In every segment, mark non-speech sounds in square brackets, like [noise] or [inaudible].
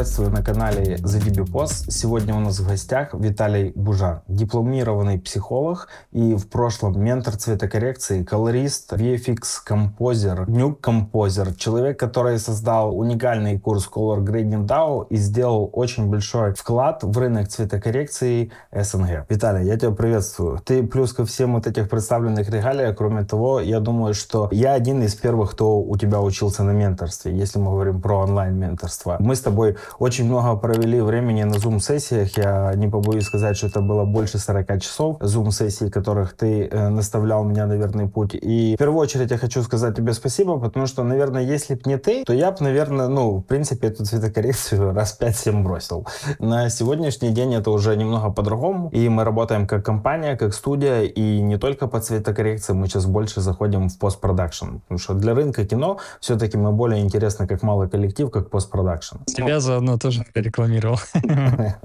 приветствую на канале The Debipos. Сегодня у нас в гостях Виталий Бужан, дипломированный психолог и в прошлом ментор цветокоррекции, колорист, VFX композер, нюк композер, человек, который создал уникальный курс Color Grading DAO и сделал очень большой вклад в рынок цветокоррекции СНГ. Виталий, я тебя приветствую. Ты плюс ко всем вот этих представленных регалиях, кроме того, я думаю, что я один из первых, кто у тебя учился на менторстве, если мы говорим про онлайн-менторство. Мы с тобой очень много провели времени на Zoom-сессиях. Я не побоюсь сказать, что это было больше 40 часов Zoom-сессий, которых ты э, наставлял меня на верный путь. И в первую очередь я хочу сказать тебе спасибо, потому что, наверное, если бы не ты, то я бы, наверное, ну, в принципе, эту цветокоррекцию [laughs] раз 5-7 бросил. На сегодняшний день это уже немного по-другому. И мы работаем как компания, как студия, и не только по цветокоррекции, мы сейчас больше заходим в постпродакшн. Потому что для рынка кино все-таки мы более интересны как малый коллектив, как постпродакшн. Тебя за заодно тоже рекламировал. [laughs]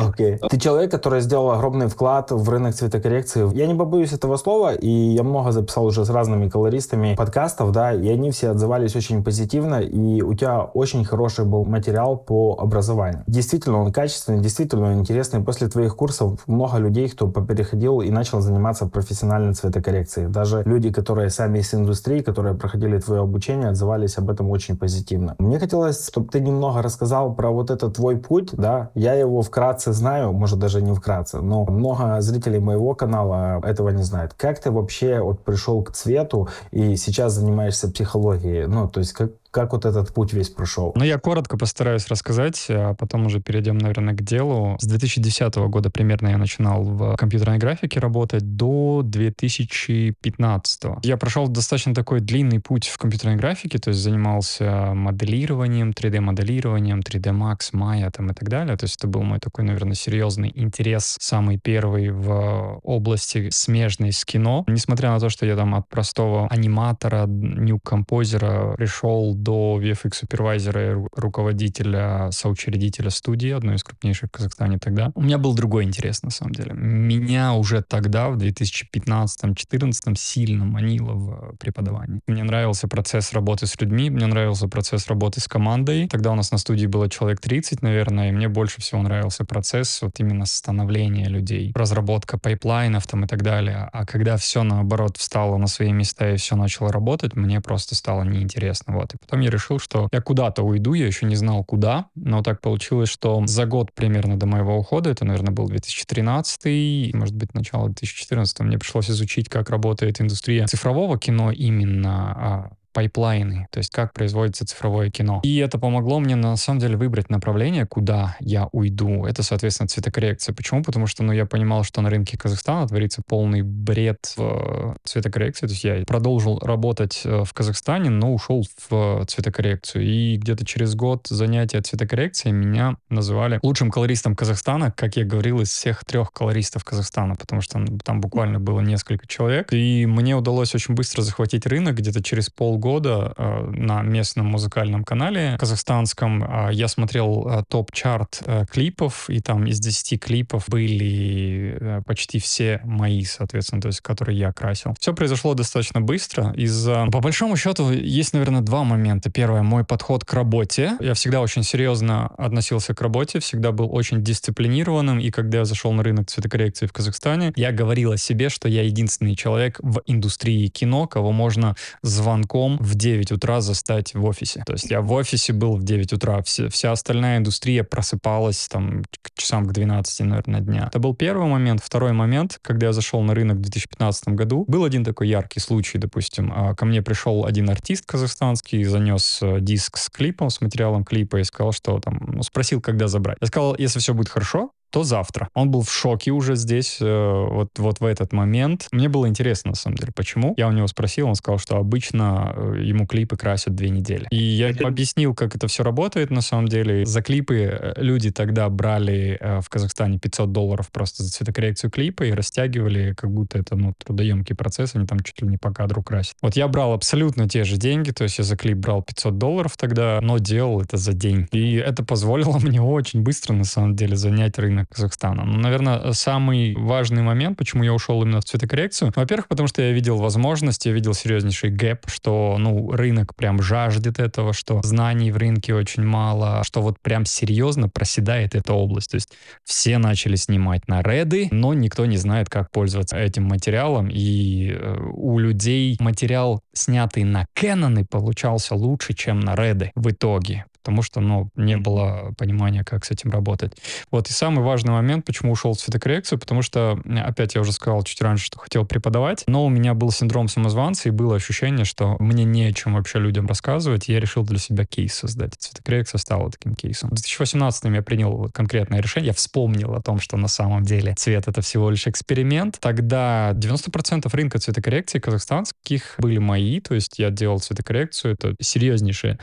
Окей. Ты человек, который сделал огромный вклад в рынок цветокоррекции. Я не побоюсь этого слова, и я много записал уже с разными колористами подкастов, да, и они все отзывались очень позитивно, и у тебя очень хороший был материал по образованию. Действительно, он качественный, действительно он интересный. После твоих курсов много людей, кто переходил и начал заниматься профессиональной цветокоррекцией. Даже люди, которые сами из индустрии, которые проходили твое обучение, отзывались об этом очень позитивно. Мне хотелось, чтобы ты немного рассказал сказал про вот этот твой путь, да, я его вкратце знаю, может даже не вкратце, но много зрителей моего канала этого не знают. Как ты вообще вот пришел к цвету и сейчас занимаешься психологией? Ну, то есть как, как вот этот путь весь прошел? Ну, я коротко постараюсь рассказать, а потом уже перейдем, наверное, к делу. С 2010 года примерно я начинал в компьютерной графике работать до 2015. Я прошел достаточно такой длинный путь в компьютерной графике, то есть занимался моделированием, 3D-моделированием, 3D Max, Maya там и так далее. То есть это был мой такой, наверное, серьезный интерес, самый первый в области смежной с кино. Несмотря на то, что я там от простого аниматора, нью-композера пришел до VFX-супервайзера руководителя, соучредителя студии, одной из крупнейших в Казахстане тогда. У меня был другой интерес, на самом деле. Меня уже тогда, в 2015-2014, сильно манило в преподавании. Мне нравился процесс работы с людьми, мне нравился процесс работы с командой. Тогда у нас на студии было человек 30, наверное, и мне больше всего нравился процесс вот именно становления людей, разработка пайплайнов там и так далее. А когда все, наоборот, встало на свои места и все начало работать, мне просто стало неинтересно. Вот. И потом потом я решил, что я куда-то уйду, я еще не знал куда, но так получилось, что за год примерно до моего ухода, это, наверное, был 2013, может быть, начало 2014, мне пришлось изучить, как работает индустрия цифрового кино именно, а, пайплайны, то есть как производится цифровое кино. И это помогло мне на самом деле выбрать направление, куда я уйду. Это, соответственно, цветокоррекция. Почему? Потому что ну, я понимал, что на рынке Казахстана творится полный бред в цветокоррекции. То есть я продолжил работать э, в Казахстане, но ушел в цветокоррекцию. И где-то через год занятия цветокоррекции меня называли лучшим колористом Казахстана, как я говорил, из всех трех колористов Казахстана, потому что там буквально было несколько человек. И мне удалось очень быстро захватить рынок где-то через полгода года э, на местном музыкальном канале казахстанском э, я смотрел э, топ-чарт клипов, и там из 10 клипов были почти все мои, соответственно, то есть которые я красил. Все произошло достаточно быстро. Из-за... По большому счету есть, наверное, два момента. Первое, мой подход к работе. Я всегда очень серьезно относился к работе, всегда был очень дисциплинированным, и когда я зашел на рынок цветокоррекции в Казахстане, я говорил о себе, что я единственный человек в индустрии кино, кого можно звонком в 9 утра застать в офисе. То есть я в офисе был в 9 утра, вся, вся остальная индустрия просыпалась там к часам к 12, наверное, дня. Это был первый момент. Второй момент, когда я зашел на рынок в 2015 году, был один такой яркий случай, допустим. А, ко мне пришел один артист казахстанский, занес э, диск с клипом, с материалом клипа и сказал, что там, ну, спросил, когда забрать. Я сказал, если все будет хорошо, то завтра. Он был в шоке уже здесь, э, вот, вот в этот момент. Мне было интересно, на самом деле, почему. Я у него спросил, он сказал, что обычно э, ему клипы красят две недели. И я это... объяснил, как это все работает, на самом деле. За клипы э, люди тогда брали э, в Казахстане 500 долларов просто за цветокоррекцию клипа и растягивали, как будто это, ну, трудоемкий процесс, они там чуть ли не по кадру красят. Вот я брал абсолютно те же деньги, то есть я за клип брал 500 долларов тогда, но делал это за день. И это позволило [laughs] мне очень быстро, на самом деле, занять рынок именно Казахстана. Но, ну, наверное, самый важный момент, почему я ушел именно в цветокоррекцию, во-первых, потому что я видел возможности, я видел серьезнейший гэп, что, ну, рынок прям жаждет этого, что знаний в рынке очень мало, что вот прям серьезно проседает эта область. То есть все начали снимать на реды, но никто не знает, как пользоваться этим материалом, и э, у людей материал, снятый на Кэноны, получался лучше, чем на реды в итоге, потому что, ну, не было понимания, как с этим работать. Вот, и самый важный момент, почему ушел в цветокоррекцию, потому что, опять я уже сказал чуть раньше, что хотел преподавать, но у меня был синдром самозванца, и было ощущение, что мне не о чем вообще людям рассказывать, и я решил для себя кейс создать. Цветокоррекция стала таким кейсом. В 2018 я принял конкретное решение, я вспомнил о том, что на самом деле цвет — это всего лишь эксперимент. Тогда 90% рынка цветокоррекции казахстанских были мои, то есть я делал цветокоррекцию, это серьезнейшее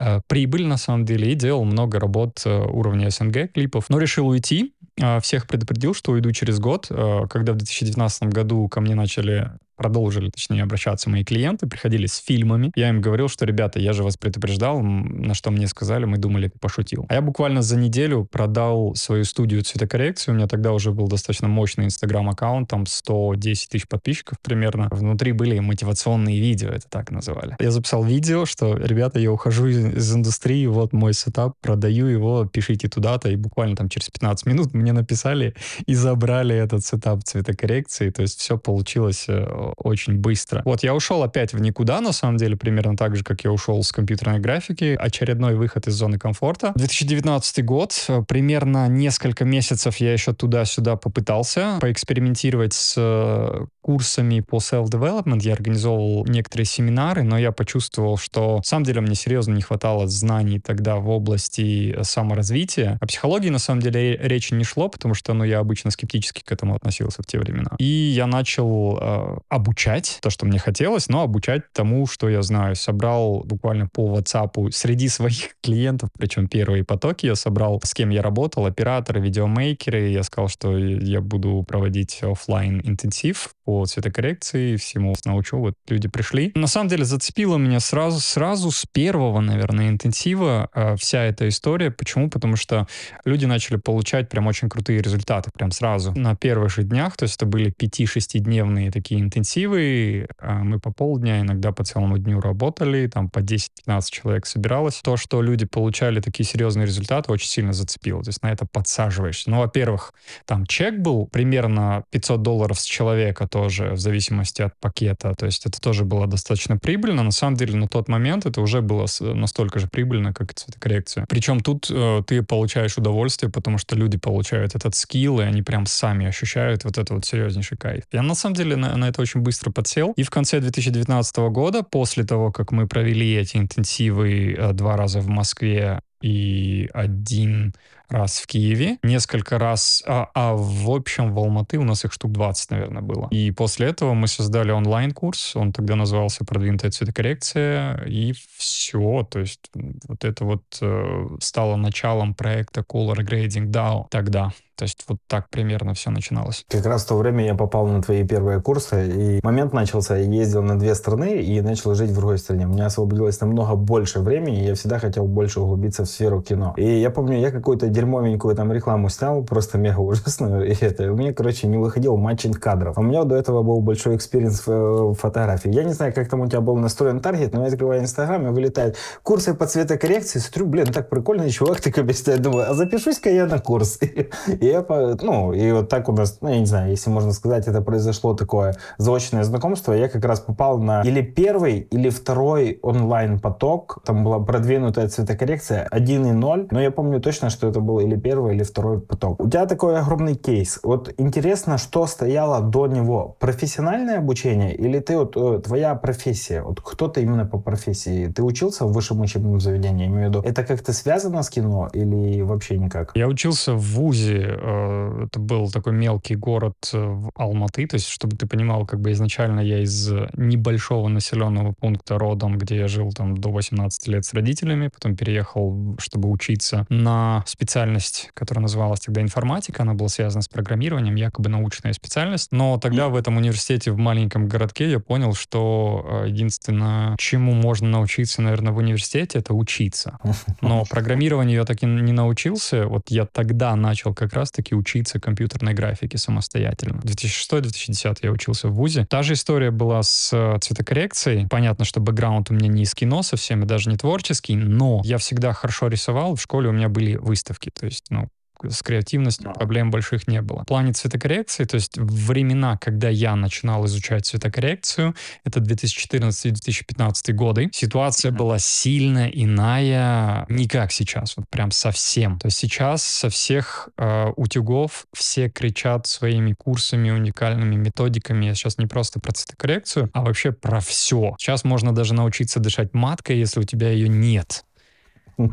Э, прибыль на самом деле и делал много работ э, уровня СНГ клипов, но решил уйти, а, всех предупредил, что уйду через год, а, когда в 2019 году ко мне начали продолжили, точнее, обращаться мои клиенты, приходили с фильмами. Я им говорил, что, ребята, я же вас предупреждал, на что мне сказали, мы думали, ты пошутил. А я буквально за неделю продал свою студию цветокоррекции. У меня тогда уже был достаточно мощный инстаграм-аккаунт, там 110 тысяч подписчиков примерно. Внутри были мотивационные видео, это так называли. Я записал видео, что, ребята, я ухожу из, из индустрии, вот мой сетап, продаю его, пишите туда-то, и буквально там через 15 минут мне мне написали и забрали этот сетап цветокоррекции. То есть все получилось э, очень быстро. Вот я ушел опять в никуда, на самом деле, примерно так же, как я ушел с компьютерной графики. Очередной выход из зоны комфорта. 2019 год. Э, примерно несколько месяцев я еще туда-сюда попытался поэкспериментировать с э, курсами по self-development. Я организовал некоторые семинары, но я почувствовал, что на самом деле мне серьезно не хватало знаний тогда в области саморазвития. О психологии, на самом деле, речи не шло пошло, потому что, ну, я обычно скептически к этому относился в те времена. И я начал э, обучать то, что мне хотелось, но обучать тому, что я знаю. Собрал буквально по WhatsApp среди [laughs] своих клиентов, причем первые потоки я собрал, с кем я работал, операторы, видеомейкеры. Я сказал, что я буду проводить офлайн интенсив по цветокоррекции, всему научу. Вот люди пришли. На самом деле зацепило меня сразу, сразу с первого, наверное, интенсива э, вся эта история. Почему? Потому что люди начали получать прям очень очень крутые результаты прям сразу. На первых же днях, то есть это были 5-6-дневные такие интенсивы, а мы по полдня иногда по целому дню работали, там по 10-15 человек собиралось. То, что люди получали такие серьезные результаты, очень сильно зацепило. То есть на это подсаживаешься. Ну, во-первых, там чек был примерно 500 долларов с человека тоже, в зависимости от пакета. То есть это тоже было достаточно прибыльно. На самом деле на тот момент это уже было настолько же прибыльно, как и цветокоррекция. Причем тут э, ты получаешь удовольствие, потому что люди получают получают этот скилл, и они прям сами ощущают вот это вот серьезнейший кайф. Я на самом деле на, на это очень быстро подсел. И в конце 2019 года, после того, как мы провели эти интенсивы э, два раза в Москве и один раз в Киеве, несколько раз, а, а в общем в Алматы у нас их штук 20, наверное, было. И после этого мы создали онлайн-курс, он тогда назывался «Продвинутая цветокоррекция», и все, то есть вот это вот э, стало началом проекта Color Grading DAO тогда. То есть вот так примерно все начиналось. Как раз в то время я попал на твои первые курсы, и момент начался, я ездил на две страны и начал жить в другой стране. У меня освободилось намного больше времени, и я всегда хотел больше углубиться в сферу кино. И я помню, я какую-то дерьмовенькую там рекламу снял, просто мега ужасную, [laughs] и это, у меня, короче, не выходил матчинг кадров. У меня до этого был большой экспириенс э, в фотографии. Я не знаю, как там у тебя был настроен таргет, но я открываю Инстаграм, и вылетает курсы по цветокоррекции, смотрю, блин, так прикольно, чувак так объясняет, думаю, а запишусь-ка я на курс. [laughs] И себе. Ну, и вот так у нас, ну, я не знаю, если можно сказать, это произошло такое заочное знакомство. Я как раз попал на или первый, или второй онлайн-поток. Там была продвинутая цветокоррекция 1.0. Но я помню точно, что это был или первый, или второй поток. У тебя такой огромный кейс. Вот интересно, что стояло до него? Профессиональное обучение или ты вот э, твоя профессия? Вот кто ты именно по профессии? Ты учился в высшем учебном заведении, я имею в виду. Это как-то связано с кино или вообще никак? Я учился в ВУЗе Э, это был такой мелкий город э, в Алматы, то есть, чтобы ты понимал, как бы изначально я из э, небольшого населенного пункта родом, где я жил там до 18 лет с родителями, потом переехал, чтобы учиться на специальность, которая называлась тогда информатика, она была связана с программированием, якобы научная специальность, но тогда в этом университете в маленьком городке я понял, что единственное, чему можно научиться, наверное, в университете, это учиться. [laughs] Но программированию я так и не научился, вот я тогда начал как раз раз-таки учиться компьютерной графике самостоятельно. 2006-2010 я учился в ВУЗе. Та же история была с э, цветокоррекцией. Понятно, что бэкграунд у меня не из кино совсем, и даже не творческий, но я всегда хорошо рисовал. В школе у меня были выставки. То есть, ну, с креативностью проблем больших не было. В плане цветокоррекции, то есть времена, когда я начинал изучать цветокоррекцию, это 2014-2015 годы, ситуация была сильно иная, не как сейчас, вот прям совсем. То есть сейчас со всех э, утюгов все кричат своими курсами, уникальными методиками. Я сейчас не просто про цветокоррекцию, а вообще про все. Сейчас можно даже научиться дышать маткой, если у тебя ее нет.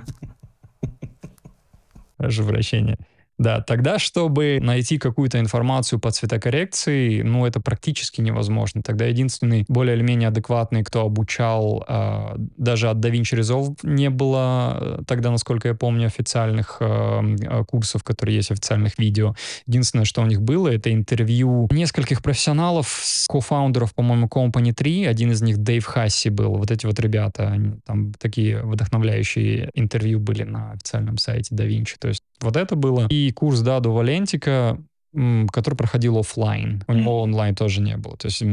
[laughs] же вращение. Да, тогда, чтобы найти какую-то информацию по цветокоррекции, ну, это практически невозможно. Тогда единственный более или менее адекватный, кто обучал, э, даже от DaVinci Resolve не было э, тогда, насколько я помню, официальных э, э курсов, которые есть, официальных видео. Единственное, что у них было, это интервью нескольких профессионалов, кофаундеров, по-моему, Company 3, один из них Дэйв Хасси был, вот эти вот ребята, они там такие вдохновляющие интервью были на официальном сайте DaVinci, то есть вот это было. И курс Даду Валентика который проходил офлайн. У него онлайн тоже не было. То есть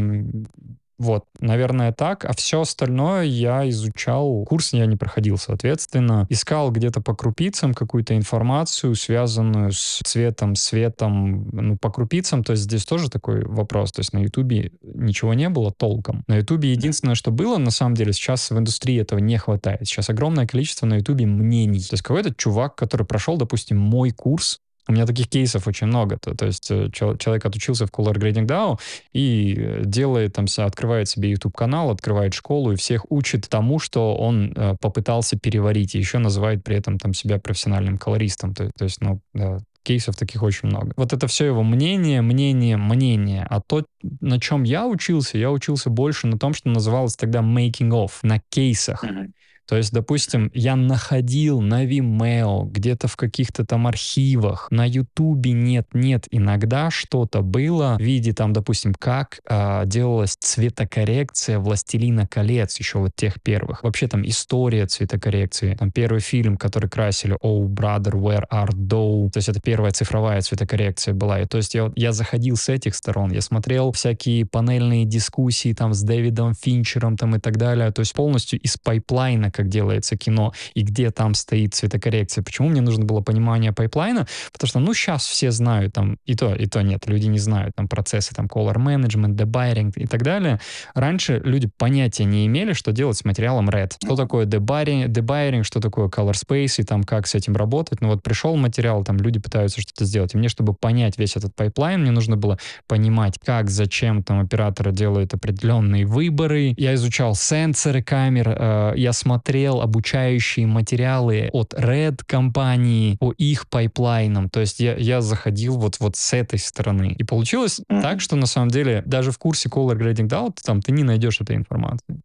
вот, наверное, так. А все остальное я изучал. Курс я не проходил, соответственно. Искал где-то по крупицам какую-то информацию, связанную с цветом, светом, ну, по крупицам. То есть здесь тоже такой вопрос. То есть на Ютубе ничего не было толком. На Ютубе единственное, что было, на самом деле, сейчас в индустрии этого не хватает. Сейчас огромное количество на Ютубе мнений. То есть какой-то чувак, который прошел, допустим, мой курс, у меня таких кейсов очень много. То, то есть э, человек отучился в Color Grading DAO и э, делает там, открывает себе YouTube-канал, открывает школу и всех учит тому, что он э, попытался переварить. И еще называет при этом там себя профессиональным колористом. То, то есть, ну, да, кейсов таких очень много. Вот это все его мнение, мнение, мнение. А то, на чем я учился, я учился больше на том, что называлось тогда making of, на кейсах. Mm-hmm. То есть, допустим, я находил на Vimeo, где-то в каких-то там архивах, на Ютубе нет, нет, иногда что-то было в виде там, допустим, как э, делалась цветокоррекция «Властелина колец», еще вот тех первых. Вообще там история цветокоррекции. Там первый фильм, который красили «Oh, brother, where are thou?» То есть это первая цифровая цветокоррекция была. И то есть я, я заходил с этих сторон, я смотрел всякие панельные дискуссии там с Дэвидом Финчером там и так далее. То есть полностью из пайплайна, как как делается кино и где там стоит цветокоррекция. Почему мне нужно было понимание пайплайна? Потому что, ну, сейчас все знают там и то, и то нет. Люди не знают там процессы, там, color management, debarring и так далее. Раньше люди понятия не имели, что делать с материалом red. Что такое debarring, debarring что такое color space и там как с этим работать. Ну, вот пришел материал, там люди пытаются что-то сделать. И мне, чтобы понять весь этот пайплайн, мне нужно было понимать, как, зачем там операторы делают определенные выборы. Я изучал сенсоры камер, э, я смотрел смотрел обучающие материалы от Red компании по их пайплайнам. То есть я, я заходил вот, вот с этой стороны. И получилось mm-hmm. так, что на самом деле даже в курсе Color Grading Out там ты не найдешь этой информации.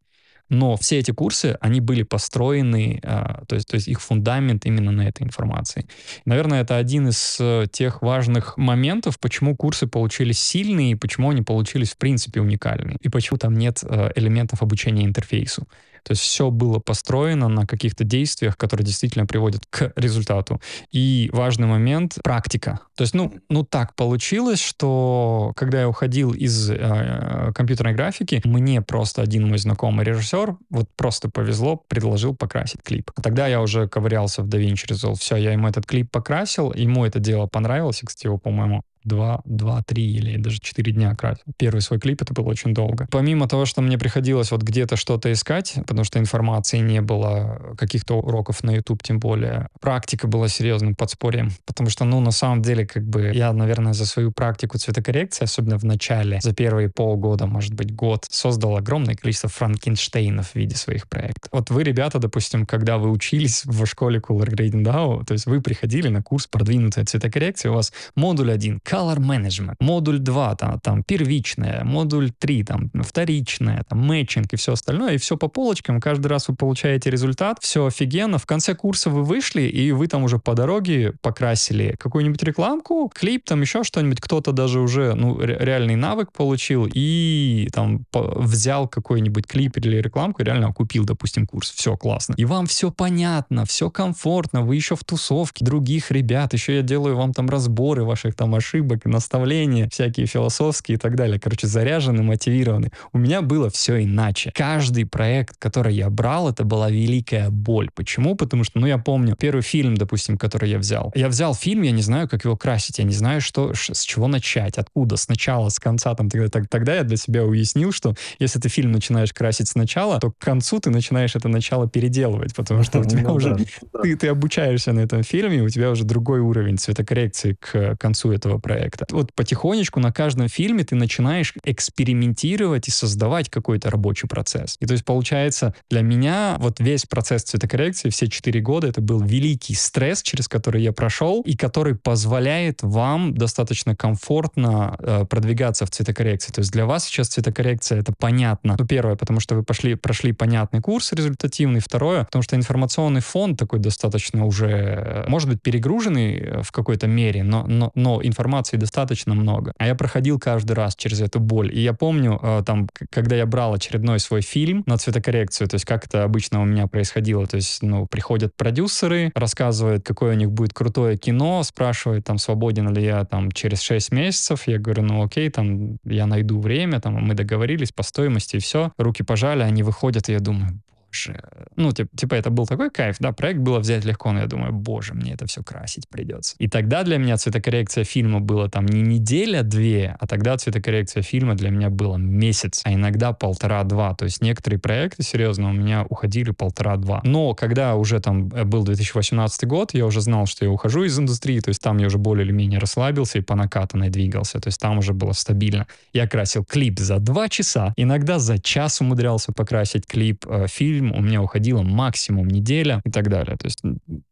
Но все эти курсы, они были построены, а, то есть, то есть их фундамент именно на этой информации. Наверное, это один из э, тех важных моментов, почему курсы получились сильные и почему они получились в принципе уникальные. И почему там нет э, элементов обучения интерфейсу. То есть все было построено на каких-то действиях, которые действительно приводят к результату. И важный момент — практика. То есть, ну, ну так получилось, что когда я уходил из э, э компьютерной графики, мне просто один мой знакомый режиссер, вот просто повезло, предложил покрасить клип. А тогда я уже ковырялся в DaVinci Resolve. Все, я ему этот клип покрасил, ему это дело понравилось, и, кстати, его, по-моему, два, два, три или даже четыре дня красил. Первый свой клип, это было очень долго. Помимо того, что мне приходилось вот где-то что-то искать, потому что информации не было, каких-то уроков на YouTube тем более, практика была серьезным подспорьем, потому что, ну, на самом деле, как бы, я, наверное, за свою практику цветокоррекции, особенно в начале, за первые полгода, может быть, год, создал огромное количество франкенштейнов в виде своих проектов. Вот вы, ребята, допустим, когда вы учились в школе Color Grading DAO, то есть вы приходили на курс продвинутая цветокоррекция, у вас модуль один — color management, модуль 2, там, там первичная, модуль 3, там вторичная, там мэтчинг и все остальное, и все по полочкам, каждый раз вы получаете результат, все офигенно, в конце курса вы вышли, и вы там уже по дороге покрасили какую-нибудь рекламку, клип, там еще что-нибудь, кто-то даже уже, ну, реальный навык получил и там взял какой-нибудь клип или рекламку реально купил, допустим, курс, все классно. И вам все понятно, все комфортно, вы еще в тусовке других ребят, еще я делаю вам там разборы ваших там ошибок, ошибок, наставления, всякие философские и так далее. Короче, заряжены, мотивированы. У меня было все иначе. Каждый проект, который я брал, это была великая боль. Почему? Потому что, ну, я помню, первый фильм, допустим, который я взял. Я взял фильм, я не знаю, как его красить, я не знаю, что, с чего начать, откуда, сначала, с конца, там, тогда, так, тогда я для себя уяснил, что если ты фильм начинаешь красить сначала, то к концу ты начинаешь это начало переделывать, потому что у ну тебя уже, ты, ты обучаешься на этом фильме, у тебя уже другой уровень цветокоррекции к концу этого проекта. Вот потихонечку на каждом фильме ты начинаешь экспериментировать и создавать какой-то рабочий процесс. И то есть получается для меня вот весь процесс цветокоррекции, все четыре года, это был великий стресс, через который я прошел, и который позволяет вам достаточно комфортно э, продвигаться в цветокоррекции. То есть для вас сейчас цветокоррекция это понятно. Ну, первое, потому что вы пошли, прошли понятный курс результативный. Второе, потому что информационный фон такой достаточно уже, э, может быть, перегруженный э, в какой-то мере, но, но, но информация информации достаточно много. А я проходил каждый раз через эту боль. И я помню, э, там, когда я брал очередной свой фильм на цветокоррекцию, то есть как это обычно у меня происходило, то есть, ну, приходят продюсеры, рассказывают, какое у них будет крутое кино, спрашивают, там, свободен ли я, там, через 6 месяцев. Я говорю, ну, окей, там, я найду время, там, мы договорились по стоимости, и все. Руки пожали, они выходят, и я думаю, боже. Ну, типа, типа, это был такой кайф, да, проект было взять легко, но я думаю, боже, мне это все красить придется. И тогда для меня цветокоррекция фильма была там не неделя-две, а тогда цветокоррекция фильма для меня была месяц, а иногда полтора-два. То есть некоторые проекты, серьезно, у меня уходили полтора-два. Но когда уже там э, был 2018 год, я уже знал, что я ухожу из индустрии, то есть там я уже более или менее расслабился и по накатанной двигался, то есть там уже было стабильно. Я красил клип за два часа, иногда за час умудрялся покрасить клип, э, фильм фильм, у меня уходила максимум неделя и так далее. То есть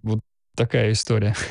вот такая история. [laughs]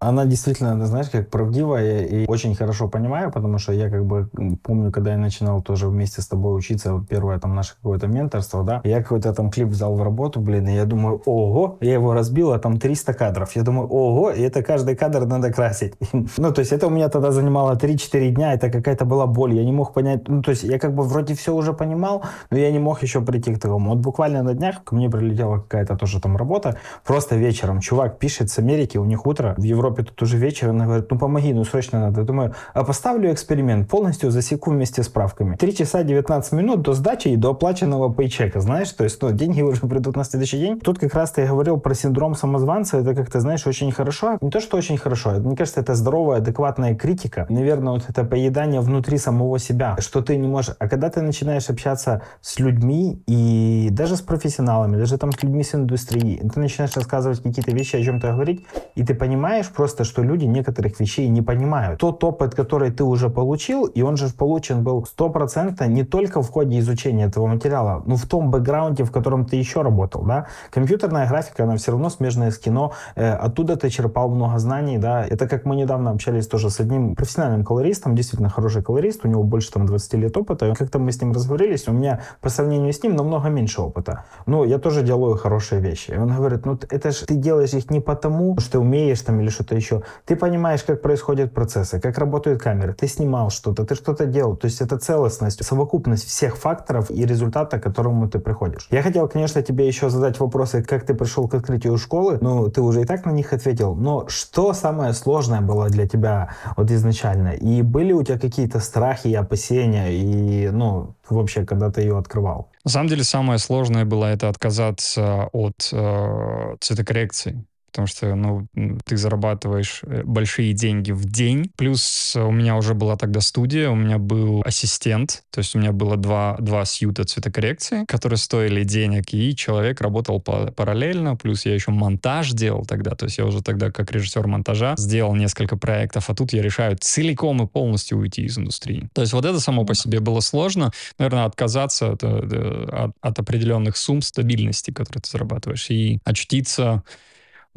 Она действительно, знаешь, как правдивая и очень хорошо понимаю, потому что я как бы помню, когда я начинал тоже вместе с тобой учиться, вот первое там наше какое-то менторство, да, я какой-то там клип взял в работу, блин, и я думаю, ого, я его разбил, а там 300 кадров. Я думаю, ого, и это каждый кадр надо красить. [laughs] ну, то есть это у меня тогда занимало 3-4 дня, это какая-то была боль, я не мог понять, ну, то есть я как бы вроде все уже понимал, но я не мог еще прийти к такому. Вот буквально на днях ко мне прилетела какая-то тоже там работа, просто вечером чувак пишет с Америки, у них утро в Европе Европе тут уже вечер, она говорит, ну помоги, ну срочно надо. Я думаю, а поставлю эксперимент, полностью засеку вместе с правками. 3 часа 19 минут до сдачи и до оплаченного пейчека, знаешь, то есть, ну, деньги [laughs] уже придут на следующий день. Тут как раз ты говорил про синдром самозванца, это как-то, знаешь, очень хорошо. Не то, что очень хорошо, мне кажется, это здоровая, адекватная критика. Наверное, вот это поедание внутри самого себя, что ты не можешь. А когда ты начинаешь общаться с людьми и даже с профессионалами, даже там с людьми с индустрии, ты начинаешь рассказывать какие-то вещи, о чем-то говорить, и ты понимаешь, просто, что люди некоторых вещей не понимают. Тот опыт, который ты уже получил, и он же получен был 100% не только в ходе изучения этого материала, но в том бэкграунде, в котором ты еще работал, да. Компьютерная графика, она все равно смежная с кино, э, оттуда ты черпал много знаний, да. Это как мы недавно общались тоже с одним профессиональным колористом, действительно хороший колорист, у него больше там 20 лет опыта, как-то мы с ним разговорились у меня по сравнению с ним намного меньше опыта. Но я тоже делаю хорошие вещи. И он говорит, ну это же ты делаешь их не потому, что ты умеешь там или что что-то еще. Ты понимаешь, как происходят процессы, как работают камеры, ты снимал что-то, ты что-то делал. То есть это целостность, совокупность всех факторов и результата, к которому ты приходишь. Я хотел, конечно, тебе еще задать вопросы, как ты пришел к открытию школы. Ну, ты уже и так на них ответил. Но что самое сложное было для тебя вот изначально? И были у тебя какие-то страхи и опасения? И, ну, вообще, когда ты ее открывал? На самом деле самое сложное было это отказаться от э, цветокоррекции потому что, ну, ты зарабатываешь э, большие деньги в день. Плюс э, у меня уже была тогда студия, у меня был ассистент, то есть у меня было два, два сьюта цветокоррекции, которые стоили денег, и человек работал по параллельно, плюс я еще монтаж делал тогда, то есть я уже тогда как режиссер монтажа сделал несколько проектов, а тут я решаю целиком и полностью уйти из индустрии. То есть вот это само по себе было сложно, наверное, отказаться от, э, от, от определенных сумм стабильности, которые ты зарабатываешь, и очутиться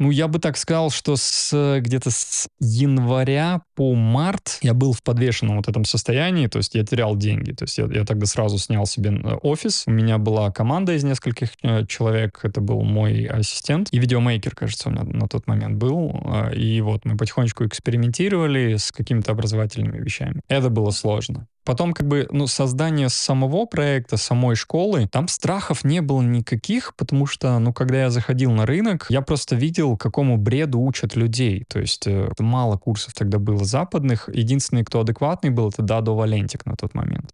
ну, я бы так сказал, что с где-то с января по март я был в подвешенном вот этом состоянии, то есть я терял деньги. То есть я, я тогда сразу снял себе э, офис. У меня была команда из нескольких э, человек. Это был мой ассистент и видеомейкер, кажется, у меня на тот момент был. Э, и вот мы потихонечку экспериментировали с какими-то образовательными вещами. Это было сложно. Потом как бы, ну, создание самого проекта, самой школы, там страхов не было никаких, потому что, ну, когда я заходил на рынок, я просто видел, какому бреду учат людей. То есть э, мало курсов тогда было западных. Единственный, кто адекватный был, это Дадо Валентик на тот момент.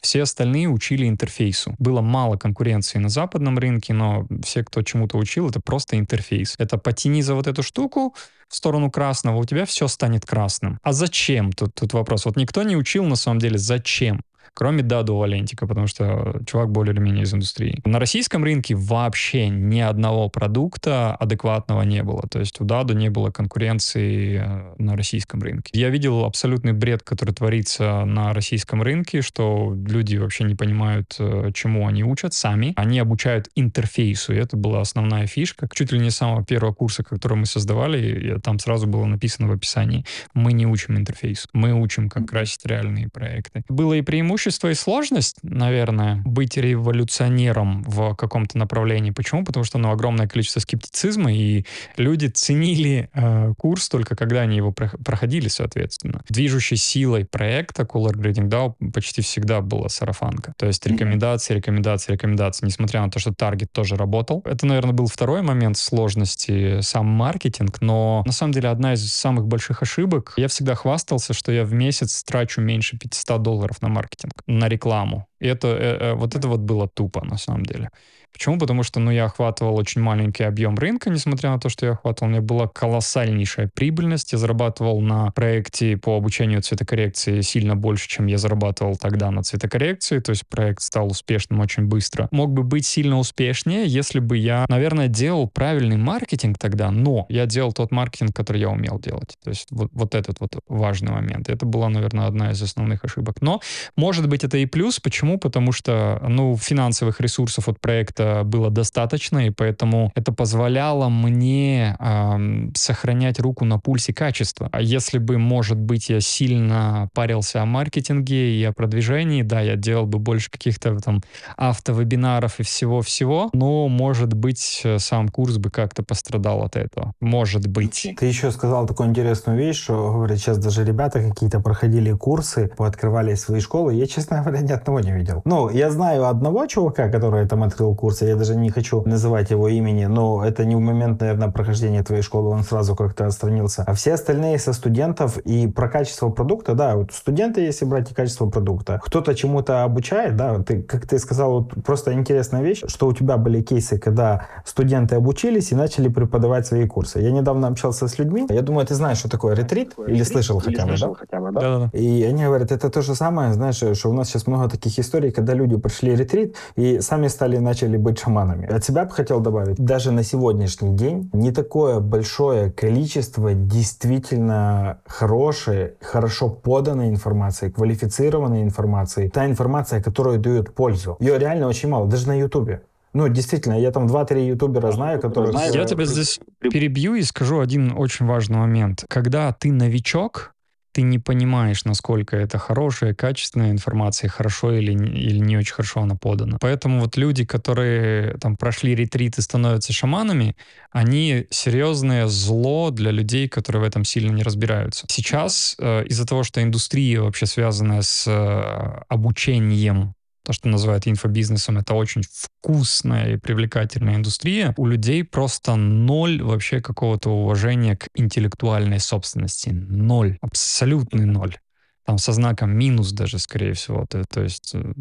Все остальные учили интерфейсу. Было мало конкуренции на западном рынке, но все, кто чему-то учил, это просто интерфейс. Это потяни за вот эту штуку, в сторону красного, у тебя все станет красным. А зачем? Тут, тут вопрос. Вот никто не учил на самом деле, зачем. Кроме Даду Валентика, потому что чувак более или менее из индустрии. На российском рынке вообще ни одного продукта адекватного не было. То есть у Даду не было конкуренции э, на российском рынке. Я видел абсолютный бред, который творится на российском рынке, что люди вообще не понимают, э, чему они учат сами. Они обучают интерфейсу. И это была основная фишка. Чуть ли не с самого первого курса, который мы создавали, э, там сразу было написано в описании, мы не учим интерфейс, мы учим, как красить реальные проекты. Было и преимущество преимущество и сложность, наверное, быть революционером в каком-то направлении. Почему? Потому что, ну, огромное количество скептицизма, и люди ценили э, курс только когда они его проходили, соответственно. Движущей силой проекта Color Grading DAO почти всегда была сарафанка. То есть рекомендации, рекомендации, рекомендации, несмотря на то, что таргет тоже работал. Это, наверное, был второй момент сложности, сам маркетинг, но на самом деле одна из самых больших ошибок. Я всегда хвастался, что я в месяц трачу меньше 500 долларов на маркетинг маркетинг на рекламу. И это, э, э, вот это вот было тупо, на самом деле. Почему? Потому что ну, я охватывал очень маленький объем рынка, несмотря на то, что я охватывал. У меня была колоссальнейшая прибыльность. Я зарабатывал на проекте по обучению цветокоррекции сильно больше, чем я зарабатывал тогда на цветокоррекции. То есть проект стал успешным очень быстро. Мог бы быть сильно успешнее, если бы я, наверное, делал правильный маркетинг тогда, но я делал тот маркетинг, который я умел делать. То есть вот, вот этот вот важный момент. Это была, наверное, одна из основных ошибок. Но, может быть, это и плюс. Почему? Потому что, ну, финансовых ресурсов от проекта это было достаточно, и поэтому это позволяло мне э, сохранять руку на пульсе качества. А если бы, может быть, я сильно парился о маркетинге и о продвижении, да, я делал бы больше каких-то там автовебинаров и всего-всего, но, может быть, сам курс бы как-то пострадал от этого. Может быть. Ты еще сказал такую интересную вещь, что, говорят, сейчас даже ребята какие-то проходили курсы, пооткрывали свои школы. Я, честно говоря, ни одного не видел. Ну, я знаю одного чувака, который там открыл курс курса, я даже не хочу называть его имени, но это не в момент, наверное, прохождения твоей школы, он сразу как-то отстранился. А все остальные со студентов и про качество продукта, да, вот студенты, если брать и качество продукта, кто-то чему-то обучает, да, ты, как ты сказал, вот просто интересная вещь, что у тебя были кейсы, когда студенты обучились и начали преподавать свои курсы. Я недавно общался с людьми, я думаю, ты знаешь, что такое ретрит, такое или ретрит, слышал или хотя бы, да? Хотя бы, да? Да, да, да. И они говорят, это то же самое, знаешь, что у нас сейчас много таких историй, когда люди пришли ретрит и сами стали, начали быть шаманами. От а себя бы хотел добавить, даже на сегодняшний день не такое большое количество действительно хорошей, хорошо поданной информации, квалифицированной информации. Та информация, которую дают пользу. Ее реально очень мало, даже на Ютубе. Ну, действительно, я там 2-3 ютубера знаю, которые... Я знаю, тебя здесь перебью и скажу один очень важный момент. Когда ты новичок, ты не понимаешь, насколько это хорошая, качественная информация, хорошо или, или не очень хорошо она подана. Поэтому вот люди, которые там прошли ретрит и становятся шаманами, они серьезное зло для людей, которые в этом сильно не разбираются. Сейчас э, из-за того, что индустрия вообще связанная с э, обучением то, что называют инфобизнесом, это очень вкусная и привлекательная индустрия. У людей просто ноль вообще какого-то уважения к интеллектуальной собственности. Ноль. Абсолютный ноль. Там со знаком минус даже, скорее всего. То, то есть э,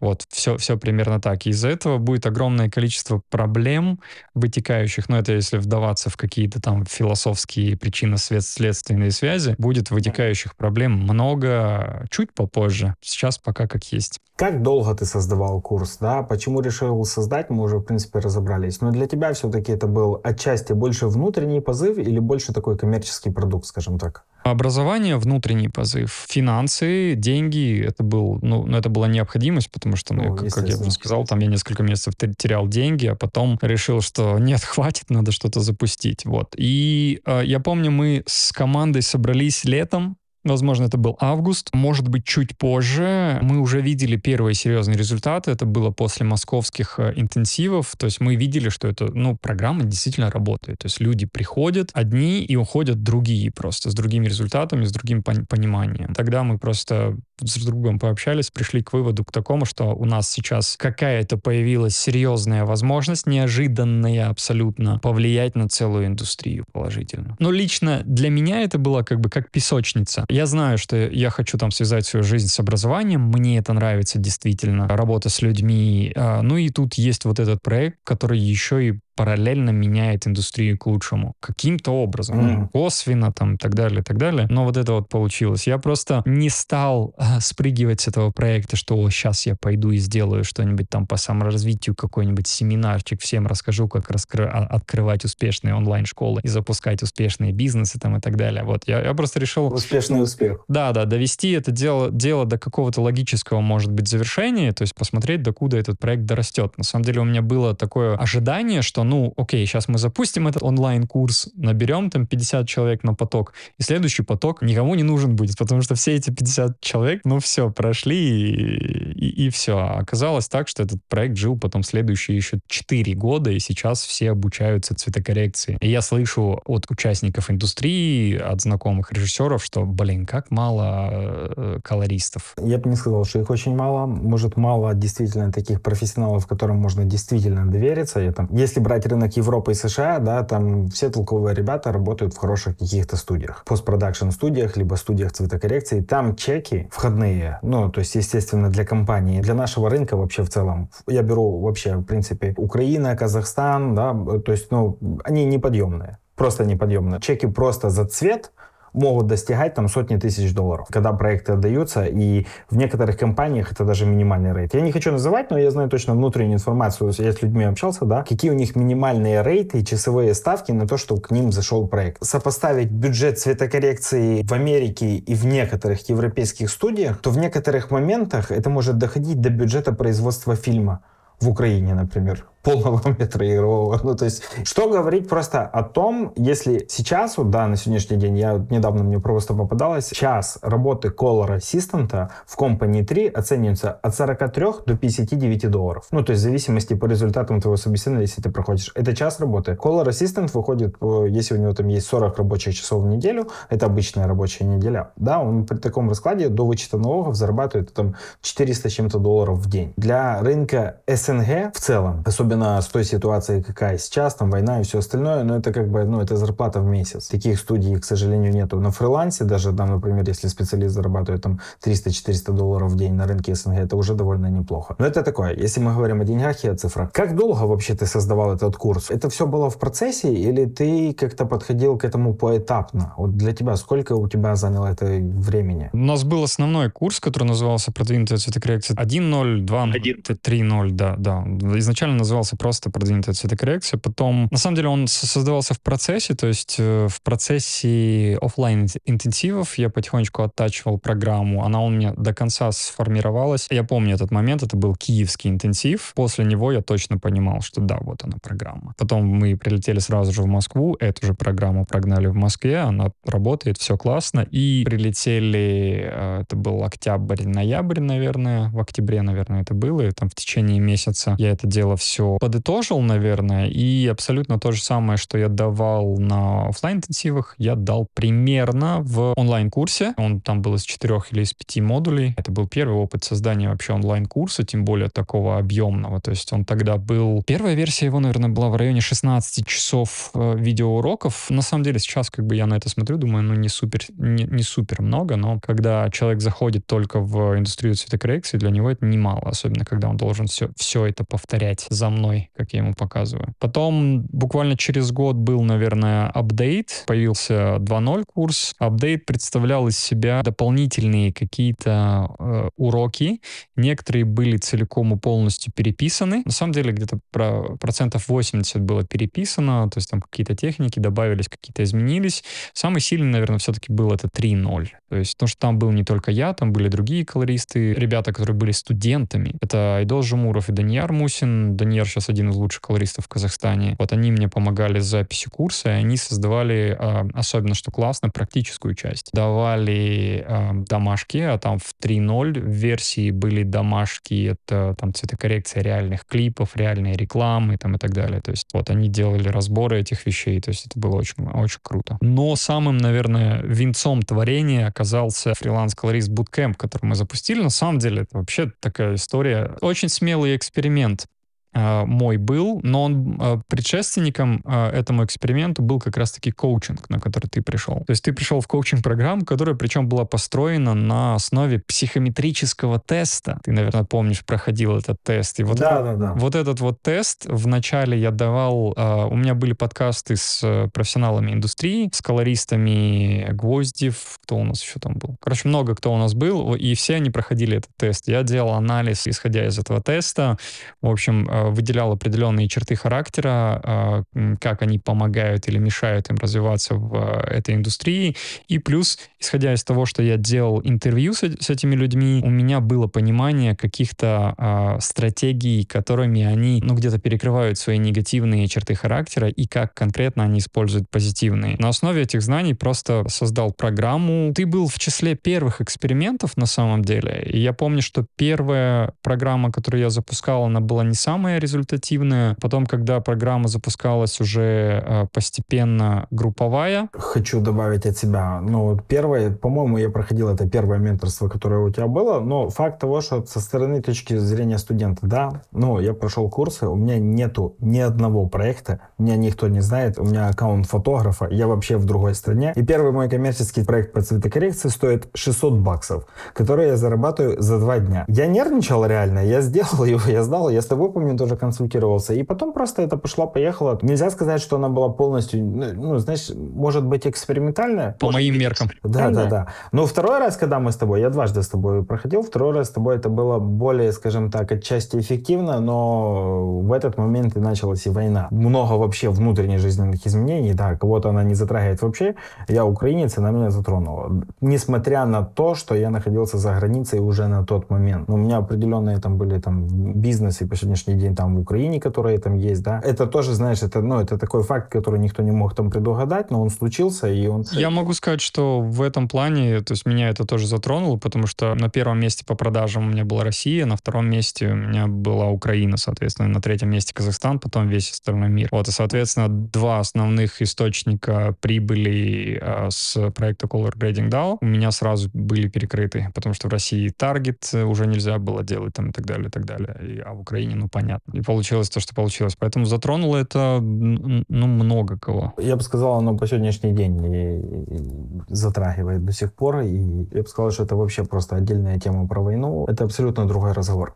вот, все, все примерно так. из-за этого будет огромное количество проблем вытекающих, но ну, это если вдаваться в какие-то там философские причинно-следственные связи, будет вытекающих проблем много чуть попозже. Сейчас пока как есть. Как долго ты создавал курс, да? Почему решил создать, мы уже, в принципе, разобрались. Но для тебя все-таки это был отчасти больше внутренний позыв или больше такой коммерческий продукт, скажем так? Образование, внутренний позыв, финансы, деньги, это был, ну, ну, это была необходимость, потому потому что, ну, ну как, как я уже сказал, там я несколько месяцев терял деньги, а потом решил, что [laughs] нет, хватит, надо что-то запустить. Вот. И э, я помню, мы с командой собрались летом, Возможно, это был август, может быть, чуть позже. Мы уже видели первые серьезные результаты. Это было после московских э, интенсивов. То есть мы видели, что эта ну, программа действительно работает. То есть люди приходят одни и уходят другие просто, с другими результатами, с другим пониманием. Тогда мы просто с другом пообщались, пришли к выводу к такому, что у нас сейчас какая-то появилась серьезная возможность, неожиданная абсолютно, повлиять на целую индустрию положительно. Но лично для меня это было как бы как песочница. Я знаю, что я хочу там связать свою жизнь с образованием, мне это нравится действительно, работа с людьми. А, ну и тут есть вот этот проект, который еще и параллельно меняет индустрию к лучшему. Каким-то образом. Mm. Косвенно там так далее, так далее. Но вот это вот получилось. Я просто не стал э, спрыгивать с этого проекта, что О, сейчас я пойду и сделаю что-нибудь там по саморазвитию, какой-нибудь семинарчик, всем расскажу, как раскр а, открывать успешные онлайн-школы и запускать успешные бизнесы там и так далее. Вот, я, я просто решил... Успешный успех. Да, да, довести это дело, дело до какого-то логического, может быть, завершения, то есть посмотреть, докуда этот проект дорастет. На самом деле у меня было такое ожидание, что ну, окей, сейчас мы запустим этот онлайн-курс, наберем там 50 человек на поток, и следующий поток никому не нужен будет, потому что все эти 50 человек, ну, все, прошли, и, и, и все. А оказалось так, что этот проект жил потом следующие еще 4 года, и сейчас все обучаются цветокоррекции. И я слышу от участников индустрии, от знакомых режиссеров, что, блин, как мало э, колористов. Я бы не сказал, что их очень мало. Может, мало действительно таких профессионалов, которым можно действительно довериться. Я, там, если брать брать рынок Европы и США, да, там все толковые ребята работают в хороших каких-то студиях, постпродакшн студиях, либо студиях цветокоррекции. Там чеки входные, ну, то есть, естественно, для компании, для нашего рынка вообще в целом. Я беру вообще, в принципе, Украина, Казахстан, да, то есть, ну, они неподъемные просто неподъемные Чеки просто за цвет – могут достигать там сотни тысяч долларов, когда проекты отдаются, и в некоторых компаниях это даже минимальный рейд. Я не хочу называть, но я знаю точно внутреннюю информацию, я с людьми общался, да, какие у них минимальные рейты и часовые ставки на то, что к ним зашел проект. Сопоставить бюджет цветокоррекции в Америке и в некоторых европейских студиях, то в некоторых моментах это может доходить до бюджета производства фильма в Украине, например полного [laughs] метра игрового. Ну, то есть, что говорить просто о том, если сейчас, вот, да, на сегодняшний день, я недавно мне просто попадалось, час работы Color Assistant в Company 3 оценивается от 43 до 59 долларов. Ну, то есть, в зависимости по результатам твоего собеседования, если ты проходишь. Это час работы. Color Assistant выходит, э, если у него там есть 40 рабочих часов в неделю, это обычная рабочая неделя, да, он при таком раскладе до вычета налогов зарабатывает там 400 чем-то долларов в день. Для рынка СНГ в целом, особенно особенно с той ситуацией, какая сейчас, там война и все остальное, но это как бы, ну, это зарплата в месяц. Таких студий, к сожалению, нету на фрилансе, даже там, например, если специалист зарабатывает там 300-400 долларов в день на рынке СНГ, это уже довольно неплохо. Но это такое, если мы говорим о деньгах и о цифрах. Как долго вообще ты создавал этот курс? Это все было в процессе или ты как-то подходил к этому поэтапно? Вот для тебя сколько у тебя заняло это времени? У нас был основной курс, который назывался «Продвинутая цветокоррекция 1.0, 2.0, 3.0», да, да. Изначально назывался назывался просто продвинутая цветокоррекция. Потом, на самом деле, он создавался в процессе, то есть э, в процессе офлайн интенсивов я потихонечку оттачивал программу. Она у меня до конца сформировалась. Я помню этот момент, это был киевский интенсив. После него я точно понимал, что да, вот она программа. Потом мы прилетели сразу же в Москву, эту же программу прогнали в Москве, она работает, все классно. И прилетели, э, это был октябрь, ноябрь, наверное, в октябре, наверное, это было. И там в течение месяца я это дело все подытожил, наверное, и абсолютно то же самое, что я давал на офлайн-интенсивах, я дал примерно в онлайн-курсе. Он там был из четырех или из пяти модулей. Это был первый опыт создания вообще онлайн-курса, тем более такого объемного. То есть он тогда был... Первая версия его, наверное, была в районе 16 часов э, видеоуроков. На самом деле сейчас как бы я на это смотрю, думаю, ну не супер, не, не супер много, но когда человек заходит только в индустрию цветокоррекции, для него это немало, особенно когда он должен все, все это повторять за мной, как я ему показываю. Потом буквально через год был, наверное, апдейт, появился 2.0 курс. Апдейт представлял из себя дополнительные какие-то э, уроки. Некоторые были целиком и полностью переписаны. На самом деле где-то про процентов 80 было переписано, то есть там какие-то техники добавились, какие-то изменились. Самый сильный, наверное, все-таки был это 3.0. То есть, потому что там был не только я, там были другие колористы, ребята, которые были студентами. Это Айдол Жумуров и Даниар Мусин. Даниар сейчас один из лучших колористов в Казахстане. Вот они мне помогали с записью курса, и они создавали, э, особенно что классно, практическую часть. Давали э, домашки, а там в 3.0 версии были домашки, это там цветокоррекция реальных клипов, реальные рекламы там и так далее. То есть вот они делали разборы этих вещей, то есть это было очень, очень круто. Но самым, наверное, венцом творения оказался фриланс-колорист Bootcamp, который мы запустили. На самом деле это вообще такая история. Очень смелый эксперимент, Э, мой был, но он э, предшественником э, этому эксперименту был как раз-таки коучинг, на который ты пришел. То есть ты пришел в коучинг-программу, которая причем была построена на основе психометрического теста. Ты, наверное, помнишь, проходил этот тест. И вот, да, да, да. вот этот вот тест вначале я давал... У меня были подкасты с профессионалами индустрии, с колористами Гвоздев, кто у нас еще там был. Короче, много кто у нас был, и все они проходили этот тест. Я делал анализ, исходя из этого теста. В общем, Э, выделял определенные черты характера, э, как они помогают или мешают им развиваться в э, этой индустрии. И плюс, исходя из того, что я делал интервью с, этими людьми, у меня было понимание каких-то стратегий, которыми они, ну, где-то перекрывают свои негативные черты характера и как конкретно они используют позитивные. На основе этих знаний просто создал программу. Ты был в числе первых экспериментов на самом деле. И я помню, что первая программа, которую я запускал, она была не самая самое результативное. Потом, когда программа запускалась уже э, постепенно групповая. Хочу добавить от себя. Ну, первое, по-моему, я проходил это первое менторство, которое у тебя было, но факт того, что со стороны точки зрения студента, да, ну, я прошел курсы, у меня нету ни одного проекта, меня никто не знает, у меня аккаунт фотографа, я вообще в другой стране. И первый мой коммерческий проект по цветокоррекции стоит 600 баксов, которые я зарабатываю за два дня. Я нервничал реально, я сделал его, я знал, я с тобой помню тоже консультировался. И потом просто это пошло-поехало. Нельзя сказать, что она была полностью, ну, ну знаешь, может быть, экспериментальная. По моим быть. меркам. Да, да, да, да. Но второй раз, когда мы с тобой, я дважды с тобой проходил, второй раз с тобой это было более, скажем так, отчасти эффективно, но в этот момент и началась и война. Много вообще внутренних жизненных изменений, да, кого-то она не затрагивает вообще. Я украинец, она меня затронула. Несмотря на то, что я находился за границей уже на тот момент. Но у меня определенные там были там бизнесы по сегодняшний день день там в Украине, которые там есть, да. Это тоже, знаешь, это, ну, это такой факт, который никто не мог там предугадать, но он случился, и он... Я могу сказать, что в этом плане, то есть меня это тоже затронуло, потому что на первом месте по продажам у меня была Россия, на втором месте у меня была Украина, соответственно, на третьем месте Казахстан, потом весь остальной мир. Вот, и, соответственно, два основных источника прибыли э, с проекта Color Grading DAO у меня сразу были перекрыты, потому что в России таргет уже нельзя было делать там и так далее, и так далее. И, а в Украине, ну, понятно и получилось то, что получилось. Поэтому затронуло это ну, много кого. Я бы сказал, оно по сегодняшний день затрагивает до сих пор. И я бы сказал, что это вообще просто отдельная тема про войну. Это абсолютно другой разговор.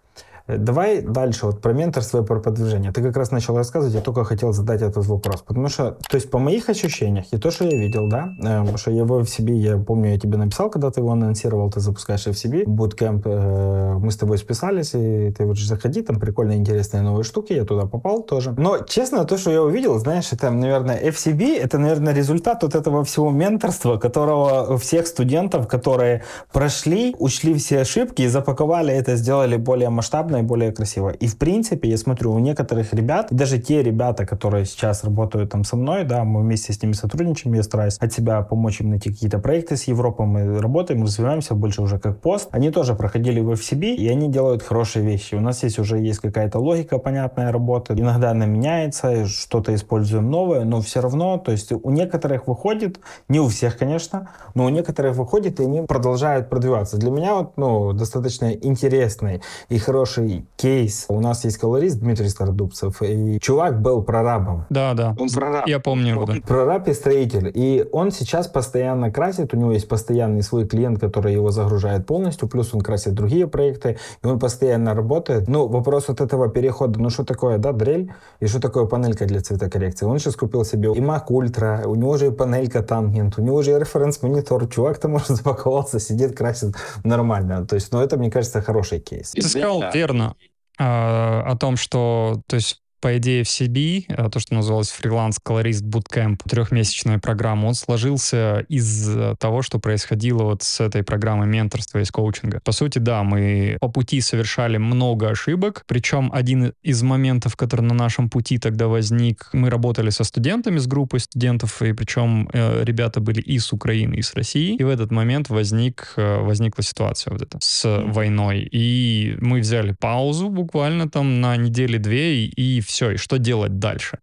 Давай дальше вот про менторство и про продвижение. Ты как раз начал рассказывать, я только хотел задать этот вопрос. Потому что, то есть по моих ощущениях, и то, что я видел, да, э, что его в себе, я помню, я тебе написал, когда ты его анонсировал, ты запускаешь в себе буткемп, э, мы с тобой списались, и ты вот заходи, там прикольные, интересные новые штуки, я туда попал тоже. Но, честно, то, что я увидел, знаешь, это, наверное, FCB, это, наверное, результат вот этого всего менторства, которого всех студентов, которые прошли, учли все ошибки и запаковали это, сделали более масштабно, масштабно и более красиво. И в принципе, я смотрю, у некоторых ребят, даже те ребята, которые сейчас работают там со мной, да, мы вместе с ними сотрудничаем, я стараюсь от себя помочь им найти какие-то проекты с Европой, мы работаем, развиваемся больше уже как пост. Они тоже проходили в FCB, и они делают хорошие вещи. У нас есть уже есть какая-то логика понятная работы, иногда она меняется, что-то используем новое, но все равно, то есть у некоторых выходит, не у всех, конечно, но у некоторых выходит, и они продолжают продвигаться. Для меня вот, ну, достаточно интересный и хороший хороший кейс. У нас есть колорист Дмитрий Стародубцев. и чувак был прорабом. Да, да. Он прораб. Я помню его, да. Прораб и строитель. И он сейчас постоянно красит, у него есть постоянный свой клиент, который его загружает полностью, плюс он красит другие проекты, и он постоянно работает. Ну, вопрос от этого перехода, ну что такое, да, дрель, и что такое панелька для цветокоррекции. Он сейчас купил себе и Mac Ultra, у него же и панелька тангент, у него же и референс-монитор, чувак там уже [laughs] запаковался, сидит, красит нормально. То есть, ну это, мне кажется, хороший кейс. Ты сказал, Тер верно, а, о том, что, то есть, по идее в CB, э, то, что называлось фриланс колорист bootcamp, трехмесячная программа, он сложился из э, того, что происходило вот с этой программой менторства и коучинга. По сути, да, мы по пути совершали много ошибок, причем один из моментов, который на нашем пути тогда возник, мы работали со студентами, с группой студентов, и причем э, ребята были и с Украины, и с России, и в этот момент возник, э, возникла ситуация вот эта с mm войной, и мы взяли паузу буквально там на недели-две, и, и все, и что делать дальше.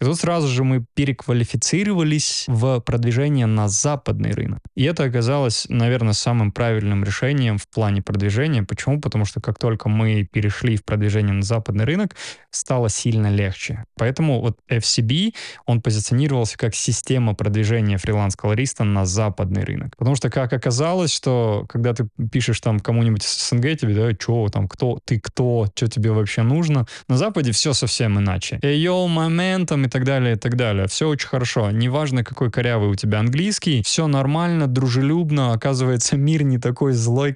И тут сразу же мы переквалифицировались в продвижение на западный рынок. И это оказалось, наверное, самым правильным решением в плане продвижения. Почему? Потому что как только мы перешли в продвижение на западный рынок, стало сильно легче. Поэтому вот FCB, он позиционировался как система продвижения фриланс-колориста на западный рынок. Потому что, как оказалось, что когда ты пишешь там кому-нибудь с СНГ, тебе дают чё там, кто, ты кто, что тебе вообще нужно, на Западе все совсем иначе. Йоу, моментом и так далее, и так далее. Все очень хорошо. Неважно, какой корявый у тебя английский, все нормально, дружелюбно. Оказывается, [laughs] мир не такой злой,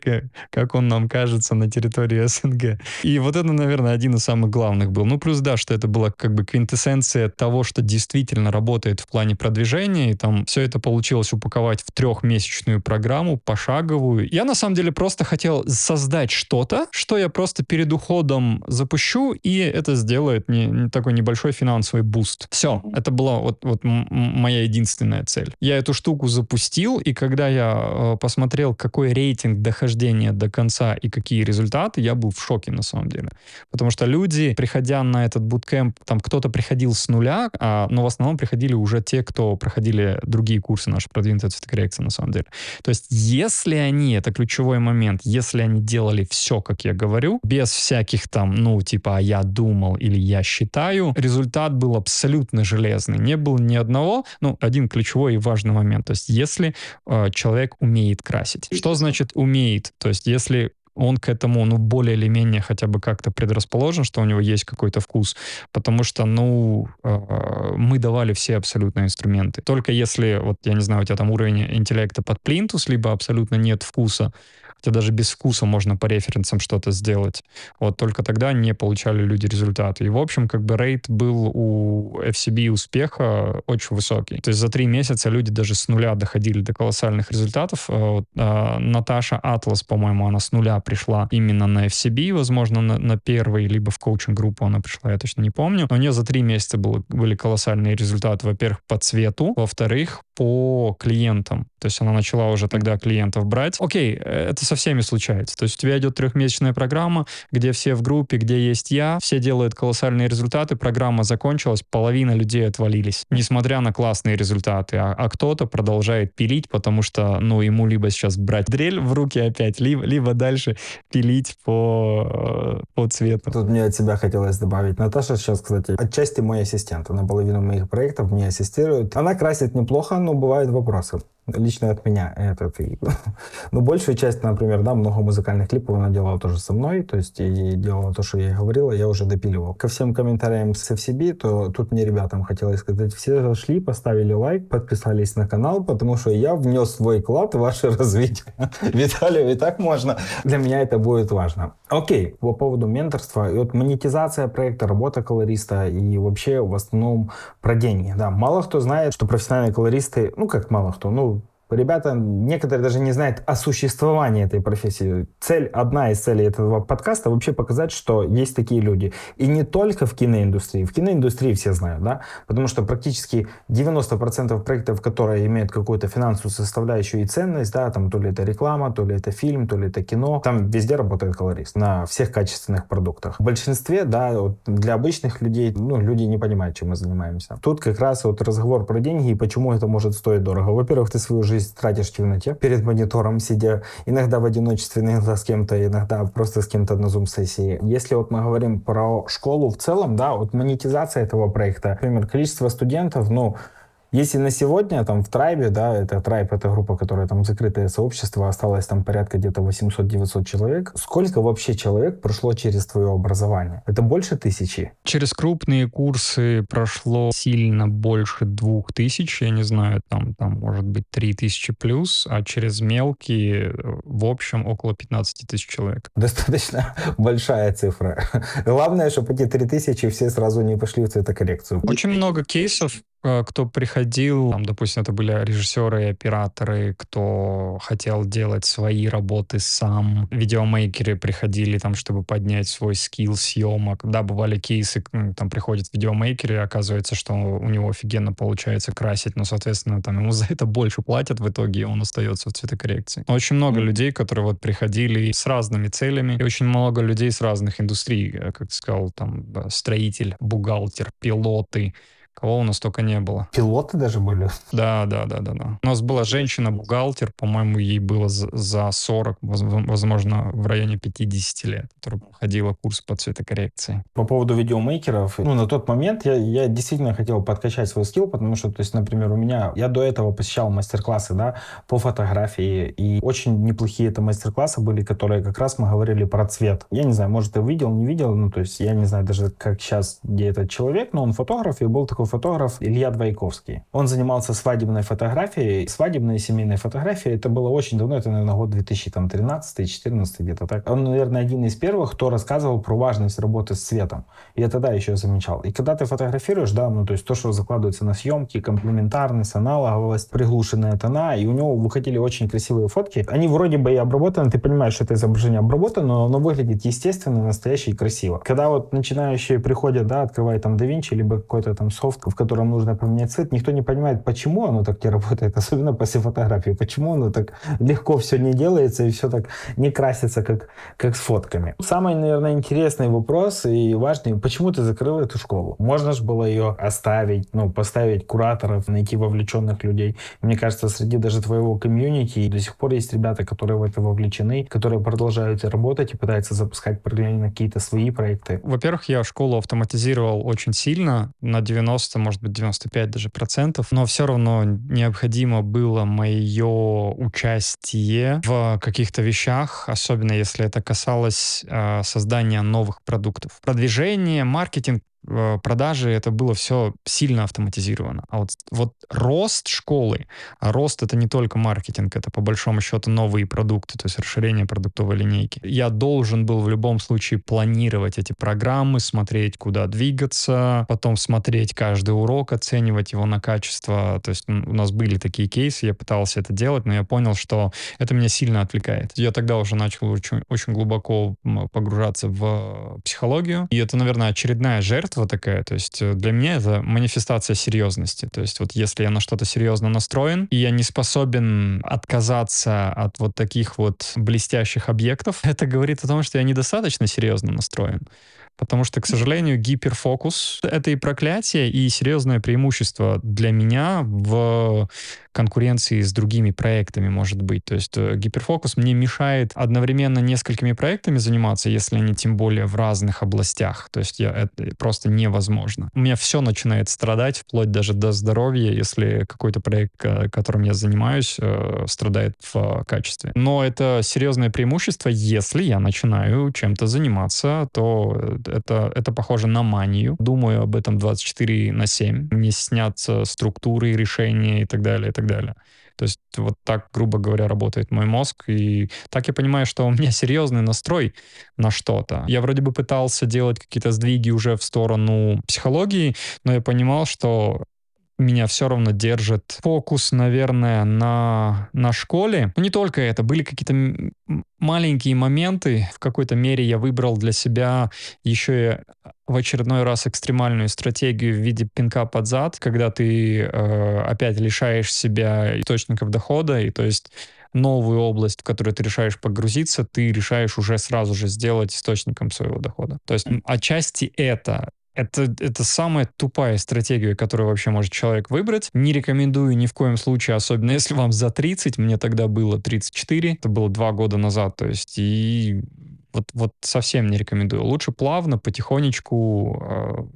как он нам кажется на территории СНГ. И вот это, наверное, один из самых главных был. Ну, плюс, да, что это была как бы квинтэссенция того, что действительно работает в плане продвижения, и там все это получилось упаковать в трехмесячную программу, пошаговую. Я, на самом деле, просто хотел создать что-то, что я просто перед уходом запущу, и это сделает мне такой небольшой финансовый буст рост. Все, это была вот, вот моя единственная цель. Я эту штуку запустил, и когда я э, посмотрел, какой рейтинг дохождения до конца и какие результаты, я был в шоке на самом деле. Потому что люди, приходя на этот буткемп, там кто-то приходил с нуля, а, но в основном приходили уже те, кто проходили другие курсы наши продвинутые коррекции на самом деле. То есть если они, это ключевой момент, если они делали все, как я говорю, без всяких там, ну, типа, «А я думал или я считаю, результат был абсолютно абсолютно железный. Не было ни одного, ну, один ключевой и важный момент. То есть если э, человек умеет красить. Что значит умеет? То есть если он к этому, ну, более или менее хотя бы как-то предрасположен, что у него есть какой-то вкус, потому что, ну, э, мы давали все абсолютно инструменты. Только если, вот, я не знаю, у тебя там уровень интеллекта под плинтус, либо абсолютно нет вкуса, Тебе даже без вкуса можно по референсам что-то сделать. Вот только тогда не получали люди результаты. И, в общем, как бы рейд был у FCB успеха очень высокий. То есть за три месяца люди даже с нуля доходили до колоссальных результатов. Э, э, Наташа Атлас, по-моему, она с нуля пришла именно на FCB, возможно, на, на первый, либо в коучинг-группу она пришла, я точно не помню. Но у нее за три месяца было, были колоссальные результаты, во-первых, по цвету, во-вторых, по клиентам. То есть она начала уже тогда клиентов брать. Окей, э, это со всеми случается. То есть у тебя идет трехмесячная программа, где все в группе, где есть я, все делают колоссальные результаты, программа закончилась, половина людей отвалились, несмотря на классные результаты. А, а кто-то продолжает пилить, потому что, ну, ему либо сейчас брать дрель в руки опять, либо, либо дальше пилить по, по цвету. Тут мне от себя хотелось добавить. Наташа сейчас, кстати, отчасти мой ассистент. Она половину моих проектов мне ассистирует. Она красит неплохо, постоянно бывают вопросы лично от меня этот. И, но большую часть, например, да, много музыкальных клипов она делала тоже со мной, то есть и делала то, что я говорила, я уже допиливал. Ко всем комментариям с FCB, то тут мне ребятам хотелось сказать, все зашли, поставили лайк, подписались на канал, потому что я внес свой вклад в ваше [laughs] развитие. [laughs] Виталию и так можно. Для меня это будет важно. Окей, по поводу менторства, и вот монетизация проекта, работа колориста и вообще в основном про деньги. Да, мало кто знает, что профессиональные колористы, ну как мало кто, ну Ребята, некоторые даже не знают о существовании этой профессии. Цель, одна из целей этого подкаста вообще показать, что есть такие люди. И не только в киноиндустрии. В киноиндустрии все знают, да? Потому что практически 90% проектов, которые имеют какую-то финансовую составляющую и ценность, да, там то ли это реклама, то ли это фильм, то ли это кино, там везде работает колорист на всех качественных продуктах. В большинстве, да, вот для обычных людей, ну, люди не понимают, чем мы занимаемся. Тут как раз вот разговор про деньги и почему это может стоить дорого. Во-первых, ты свою жизнь жизнь тратишь в темноте, перед монитором сидя, иногда в одиночестве, иногда с кем-то, иногда просто с кем-то на Zoom-сессии. Если вот мы говорим про школу в целом, да, вот монетизация этого проекта, например, количество студентов, ну, если на сегодня там в Трайбе, да, это Трайб, это группа, которая там закрытое сообщество, осталось там порядка где-то 800-900 человек. Сколько вообще человек прошло через твое образование? Это больше тысячи? Через крупные курсы прошло сильно больше двух тысяч, я не знаю, там, там может быть три тысячи плюс, а через мелкие в общем около 15 тысяч человек. [laughs] Достаточно большая цифра. Главное, чтобы эти три тысячи все сразу не пошли в цветокоррекцию. Очень много кейсов Э, кто приходил, там, допустим, это были режиссеры и операторы, кто хотел делать свои работы сам. Видеомейкеры приходили там, чтобы поднять свой скилл съемок. Да, бывали кейсы, там приходят видеомейкеры, и оказывается, что у него офигенно получается красить, но, соответственно, там ему [laughs] за это больше платят в итоге, и он остается в цветокоррекции. Очень много mm. людей, которые вот приходили с разными целями, и очень много людей с разных индустрий, э, как ты сказал, там, строитель, бухгалтер, пилоты, Кого у нас только не было. Пилоты даже были? Да, да, да, да. да. У нас была женщина-бухгалтер, по-моему, ей было за 40, возможно, в районе 50 лет, которая проходила курс по цветокоррекции. По поводу видеомейкеров, ну, на тот момент я, я действительно хотел подкачать свой скилл, потому что, то есть, например, у меня, я до этого посещал мастер-классы, да, по фотографии, и очень неплохие это мастер-классы были, которые как раз мы говорили про цвет. Я не знаю, может, ты видел, не видел, ну, то есть, я не знаю даже, как сейчас, где этот человек, но он фотограф, и был такой такой фотограф Илья Двойковский. Он занимался свадебной фотографией, свадебной и семейной фотографией. Это было очень давно, это, наверное, год 2013-2014, где-то так. Он, наверное, один из первых, кто рассказывал про важность работы с цветом. я тогда еще замечал. И когда ты фотографируешь, да, ну, то есть то, что закладывается на съемки, комплементарность, аналоговость, приглушенная тона, и у него выходили очень красивые фотки. Они вроде бы и обработаны, ты понимаешь, что это изображение обработано, но оно выглядит естественно, настояще и красиво. Когда вот начинающие приходят, да, открывают там DaVinci, либо какой-то там софт софт, в котором нужно поменять цвет, никто не понимает, почему оно так не работает, [laughs] особенно после фотографии, почему оно так легко все не делается и все так не красится, как, как с фотками. Самый, наверное, интересный вопрос и важный, почему ты закрыл эту школу? Можно же было ее оставить, ну, поставить кураторов, найти вовлеченных людей. Мне кажется, среди даже твоего комьюнити до сих пор есть ребята, которые в это вовлечены, которые продолжают работать и пытаются запускать параллельно какие-то свои проекты. Во-первых, я школу автоматизировал очень сильно, на 90 90, может быть, 95 даже процентов, но все равно необходимо было мое участие в каких-то вещах, особенно если это касалось э, создания новых продуктов. Продвижение, маркетинг, Э, продажи это было все сильно автоматизировано. А вот, вот рост школы, а рост это не только маркетинг, это по большому счету новые продукты, то есть расширение продуктовой линейки. Я должен был в любом случае планировать эти программы, смотреть, куда двигаться, потом смотреть каждый урок, оценивать его на качество. То есть у нас были такие кейсы, я пытался это делать, но я понял, что это меня сильно отвлекает. Я тогда уже начал очень, очень глубоко погружаться в э, психологию, и это, наверное, очередная жертва, жертва такая, то есть э, для меня это манифестация серьезности. То есть вот если я на что-то серьезно настроен, и я не способен отказаться от вот таких вот блестящих объектов, [laughs] это говорит о том, что я недостаточно серьезно настроен. Потому что, к сожалению, гиперфокус — это и проклятие, и серьезное преимущество для меня в конкуренции с другими проектами, может быть. То есть э, гиперфокус мне мешает одновременно несколькими проектами заниматься, если они тем более в разных областях. То есть я, это просто невозможно. У меня все начинает страдать, вплоть даже до здоровья, если какой-то проект, которым я занимаюсь, э, страдает в качестве. Но это серьезное преимущество, если я начинаю чем-то заниматься, то э, это, это похоже на манию. Думаю об этом 24 на 7. не снятся структуры, решения и так далее, и так далее. То есть вот так, грубо говоря, работает мой мозг. И так я понимаю, что у меня серьезный настрой на что-то. Я вроде бы пытался делать какие-то сдвиги уже в сторону психологии, но я понимал, что меня все равно держит фокус, наверное, на, на школе. Но не только это, были какие-то маленькие моменты. В какой-то мере я выбрал для себя еще и э, в очередной раз экстремальную стратегию в виде пинка под зад, когда ты э, опять лишаешь себя источников дохода, и то есть новую область, в которую ты решаешь погрузиться, ты решаешь уже сразу же сделать источником своего дохода. То есть отчасти это это, это самая тупая стратегия, которую вообще может человек выбрать. Не рекомендую ни в коем случае, особенно если вам за 30, мне тогда было 34, это было два года назад, то есть и вот, вот совсем не рекомендую. Лучше плавно, потихонечку, а,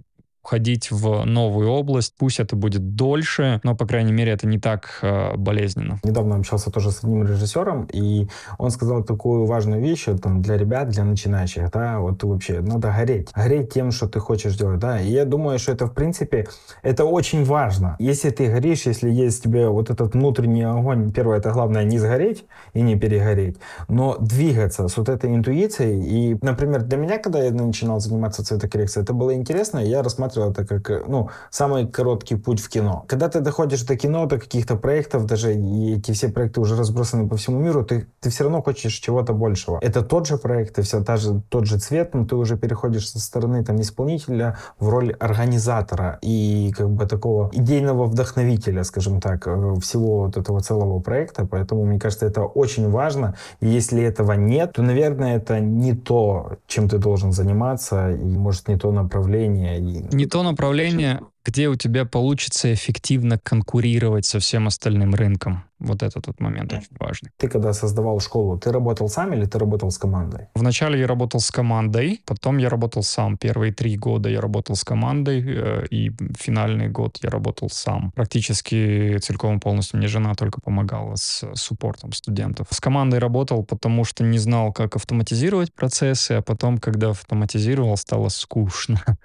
уходить в новую область. Пусть это будет дольше, но, по крайней мере, это не так э, болезненно. Недавно общался тоже с одним режиссером, и он сказал такую важную вещь э, там, для ребят, для начинающих, да, вот вообще надо гореть. Гореть тем, что ты хочешь делать, да. И я думаю, что это, в принципе, это очень важно. Если ты горишь, если есть тебе вот этот внутренний огонь, первое, это главное не сгореть и не перегореть, но двигаться с вот этой интуицией. И, например, для меня, когда я начинал заниматься цветокоррекцией, это было интересно, я рассматривал что это как, э, ну, самый короткий путь в кино. Когда ты доходишь до кино, до каких-то проектов, даже и эти все проекты уже разбросаны по всему миру, ты, ты все равно хочешь чего-то большего. Это тот же проект, и все та же, тот же цвет, но ты уже переходишь со стороны там исполнителя в роль организатора и как бы такого идейного вдохновителя, скажем так, э, всего вот этого целого проекта. Поэтому, мне кажется, это очень важно. И если этого нет, то, наверное, это не то, чем ты должен заниматься, и, может, не то направление. И... Не то направление, где у тебя получится эффективно конкурировать со всем остальным рынком. Вот этот вот момент очень важный. Ты когда создавал школу, ты работал сам или ты работал с командой? Вначале я работал с командой, потом я работал сам. Первые три года я работал с командой, э, и финальный год я работал сам. Практически целиком полностью мне жена только помогала с э, суппортом студентов. С командой работал, потому что не знал, как автоматизировать процессы, а потом, когда автоматизировал, стало скучно. [laughs]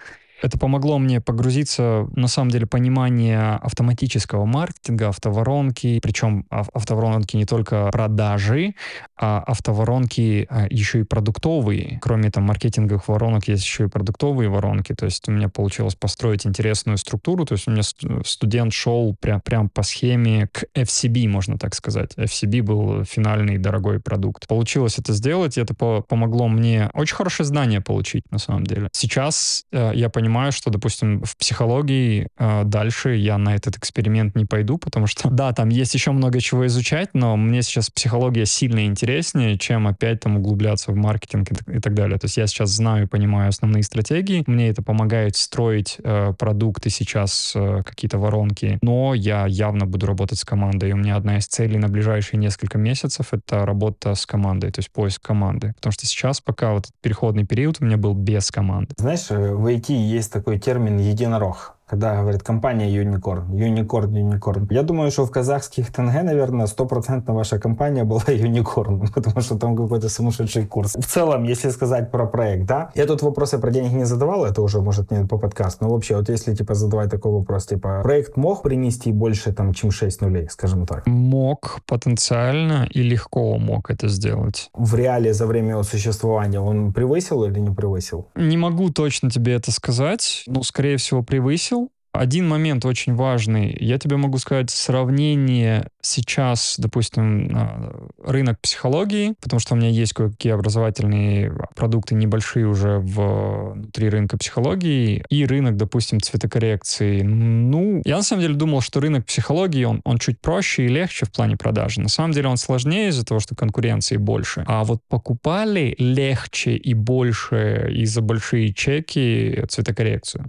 Это помогло мне погрузиться, на самом деле, понимание автоматического маркетинга, автоворонки, причем автоворонки не только продажи, а автоворонки а, еще и продуктовые. Кроме там маркетинговых воронок есть еще и продуктовые воронки. То есть у меня получилось построить интересную структуру. То есть у меня студент шел прям, прям по схеме к FCB, можно так сказать. FCB был финальный дорогой продукт. Получилось это сделать, и это по помогло мне очень хорошее знание получить, на самом деле. Сейчас э, я понимаю, понимаю, что, допустим, в психологии э, дальше я на этот эксперимент не пойду, потому что, [laughs] да, там есть еще много чего изучать, но мне сейчас психология сильно интереснее, чем опять там углубляться в маркетинг и, и так далее. То есть я сейчас знаю и понимаю основные стратегии, мне это помогает строить э, продукты сейчас, э, какие-то воронки, но я явно буду работать с командой. И у меня одна из целей на ближайшие несколько месяцев — это работа с командой, то есть поиск команды. Потому что сейчас пока вот переходный период у меня был без команды. Знаешь, э, в IT есть есть такой термин единорог когда говорит компания Unicorn, Unicorn, Unicorn. Я думаю, что в казахских тенге, наверное, стопроцентно ваша компания была Unicorn, [laughs] потому что там какой-то сумасшедший курс. В целом, если сказать про проект, да, я тут вопросы про деньги не задавал, это уже, может, не по подкасту, но вообще, вот если, типа, задавать такой вопрос, типа, проект мог принести больше, там, чем 6 нулей, скажем так? Мог потенциально и легко мог это сделать. В реале за время его существования он превысил или не превысил? Не могу точно тебе это сказать, но, скорее всего, превысил, один момент очень важный. Я тебе могу сказать сравнение сейчас, допустим, рынок психологии, потому что у меня есть кое-какие образовательные продукты небольшие уже внутри рынка психологии, и рынок, допустим, цветокоррекции. Ну, я на самом деле думал, что рынок психологии, он, он чуть проще и легче в плане продажи. На самом деле он сложнее из-за того, что конкуренции больше. А вот покупали легче и больше из-за большие чеки цветокоррекцию.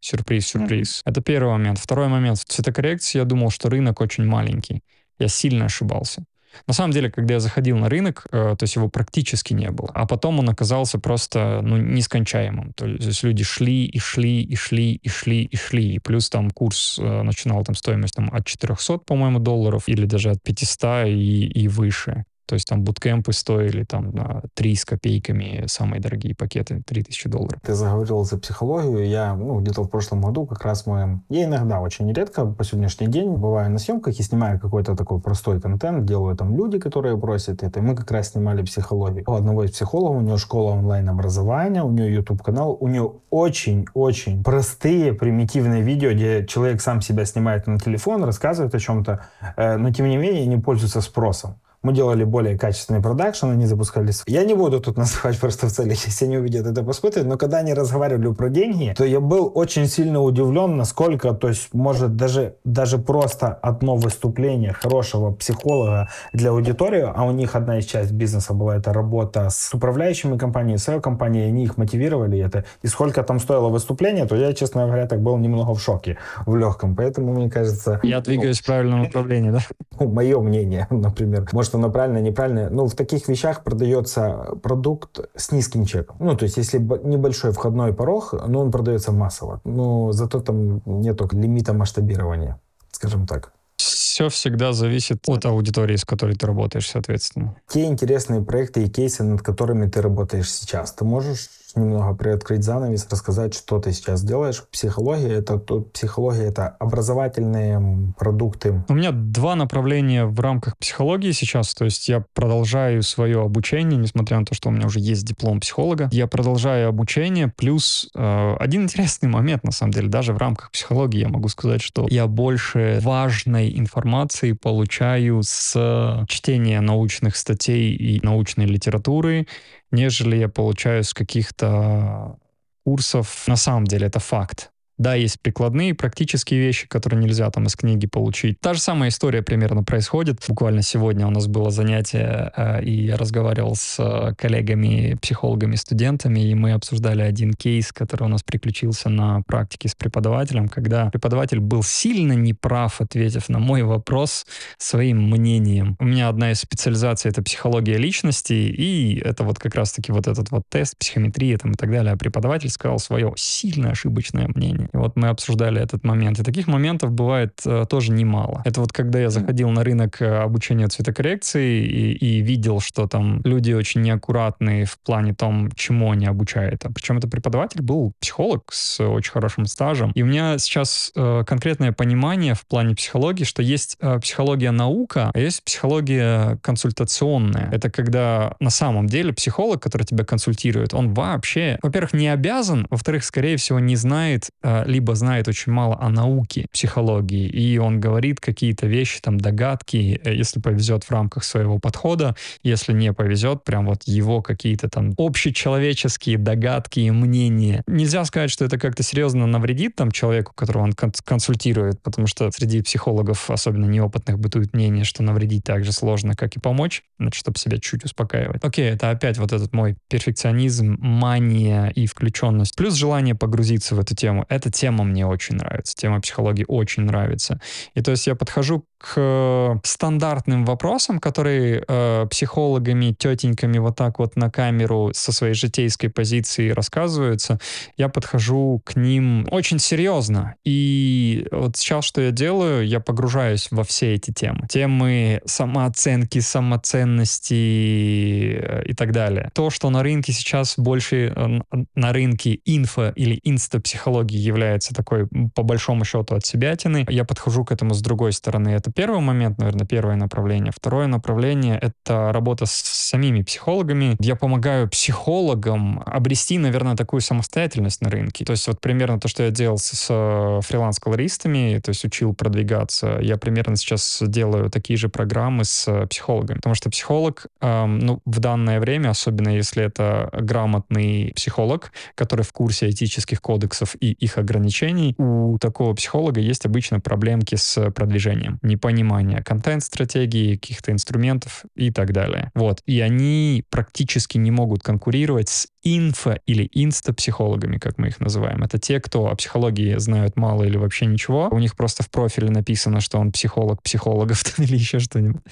Сюрприз, сюрприз. Mm-hmm. Это первый момент. Второй момент. В цветокоррекции я думал, что рынок очень маленький. Я сильно ошибался. На самом деле, когда я заходил на рынок, э, то есть его практически не было. А потом он оказался просто ну, нескончаемым. То есть люди шли и шли и шли и шли и шли. И плюс там курс э, начинал там стоимость там, от 400, по-моему, долларов или даже от 500 и, и выше. То есть там буткемпы стоили там на 3 с копейками, самые дорогие пакеты, 3000 долларов. Ты заговорил за психологию. Я ну, где-то в прошлом году как раз мы... Я иногда, очень редко, по сегодняшний день бываю на съемках и снимаю какой-то такой простой контент, делаю там люди, которые просят это. И мы как раз снимали психологию. У одного из психологов, у него школа онлайн-образования, у него YouTube-канал, у него очень-очень простые, примитивные видео, где человек сам себя снимает на телефон, рассказывает о чем-то, э, но тем не менее не пользуется спросом. Мы делали более качественный продакшн, они запускались. Я не буду тут [laughs] называть просто в целях, если они увидят это, посмотрят. Но когда они разговаривали про деньги, то я был очень сильно удивлен, насколько, то есть, может, даже, даже просто одно выступление хорошего психолога для аудитории, а у них одна из часть бизнеса была это работа с управляющими компаниями, с компанией, они их мотивировали это. И сколько там стоило выступление, то я, честно говоря, так был немного в шоке, в легком. Поэтому, мне кажется... Я двигаюсь ну, в правильном направлении, да? [laughs] мое мнение, [laughs] например. Может, что она правильная, неправильная. Ну, в таких вещах продается продукт с низким чеком. Ну, то есть, если небольшой входной порог, но ну, он продается массово. Но зато там нету лимита масштабирования, скажем так все всегда зависит от аудитории, с которой ты работаешь, соответственно. Те интересные проекты и кейсы, над которыми ты работаешь сейчас, ты можешь немного приоткрыть занавес, рассказать, что ты сейчас делаешь. Психология это тут психология это образовательные продукты. У меня два направления в рамках психологии сейчас. То есть я продолжаю свое обучение, несмотря на то, что у меня уже есть диплом психолога. Я продолжаю обучение. Плюс э, один интересный момент, на самом деле, даже в рамках психологии я могу сказать, что я больше важной информации получаю с чтения научных статей и научной литературы нежели я получаю с каких-то курсов. На самом деле это факт. Да, есть прикладные, практические вещи, которые нельзя там из книги получить. Та же самая история примерно происходит. Буквально сегодня у нас было занятие, э, и я разговаривал с э, коллегами, психологами, студентами, и мы обсуждали один кейс, который у нас приключился на практике с преподавателем, когда преподаватель был сильно неправ, ответив на мой вопрос своим мнением. У меня одна из специализаций — это психология личности, и это вот как раз-таки вот этот вот тест, психометрия там и так далее. А преподаватель сказал свое сильно ошибочное мнение. И Вот мы обсуждали этот момент. И таких моментов бывает э, тоже немало. Это вот когда я заходил на рынок э, обучения цветокоррекции и, и видел, что там люди очень неаккуратные в плане том, чему они обучают. А причем это преподаватель был психолог с очень хорошим стажем. И у меня сейчас э, конкретное понимание в плане психологии, что есть э, психология наука, а есть психология консультационная. Это когда на самом деле психолог, который тебя консультирует, он вообще, во-первых, не обязан, во-вторых, скорее всего, не знает э, либо знает очень мало о науке, психологии, и он говорит какие-то вещи, там, догадки, э, если повезет в рамках своего подхода, если не повезет, прям вот его какие-то там общечеловеческие догадки и мнения. Нельзя сказать, что это как-то серьезно навредит там человеку, которого он консультирует, потому что среди психологов, особенно неопытных, бытует мнение, что навредить так же сложно, как и помочь, значит, чтобы себя чуть успокаивать. Окей, это опять вот этот мой перфекционизм, мания и включенность, плюс желание погрузиться в эту тему. Это эта тема мне очень нравится, тема психологии очень нравится. И то есть я подхожу к э, стандартным вопросам, которые э, психологами, тетеньками вот так вот на камеру со своей житейской позиции рассказываются, я подхожу к ним очень серьезно. И вот сейчас, что я делаю, я погружаюсь во все эти темы. Темы самооценки, самоценности э, и так далее. То, что на рынке сейчас больше э, на рынке инфо или инстапсихологии является такой, по большому счету, от себя тины, я подхожу к этому с другой стороны. Это это первый момент, наверное, первое направление. Второе направление — это работа с самими психологами. Я помогаю психологам обрести, наверное, такую самостоятельность на рынке. То есть вот примерно то, что я делал с, с э, фриланс-колористами, то есть учил продвигаться, я примерно сейчас делаю такие же программы с э, психологами. Потому что психолог, эм, ну, в данное время, особенно если это грамотный психолог, который в курсе этических кодексов и их ограничений, у такого психолога есть обычно проблемки с э, продвижением. Не понимания контент-стратегии, каких-то инструментов и так далее. Вот. И они практически не могут конкурировать с инфо- или инста-психологами, как мы их называем. Это те, кто о психологии знают мало или вообще ничего. У них просто в профиле написано, что он психолог психологов [laughs] или еще что-нибудь.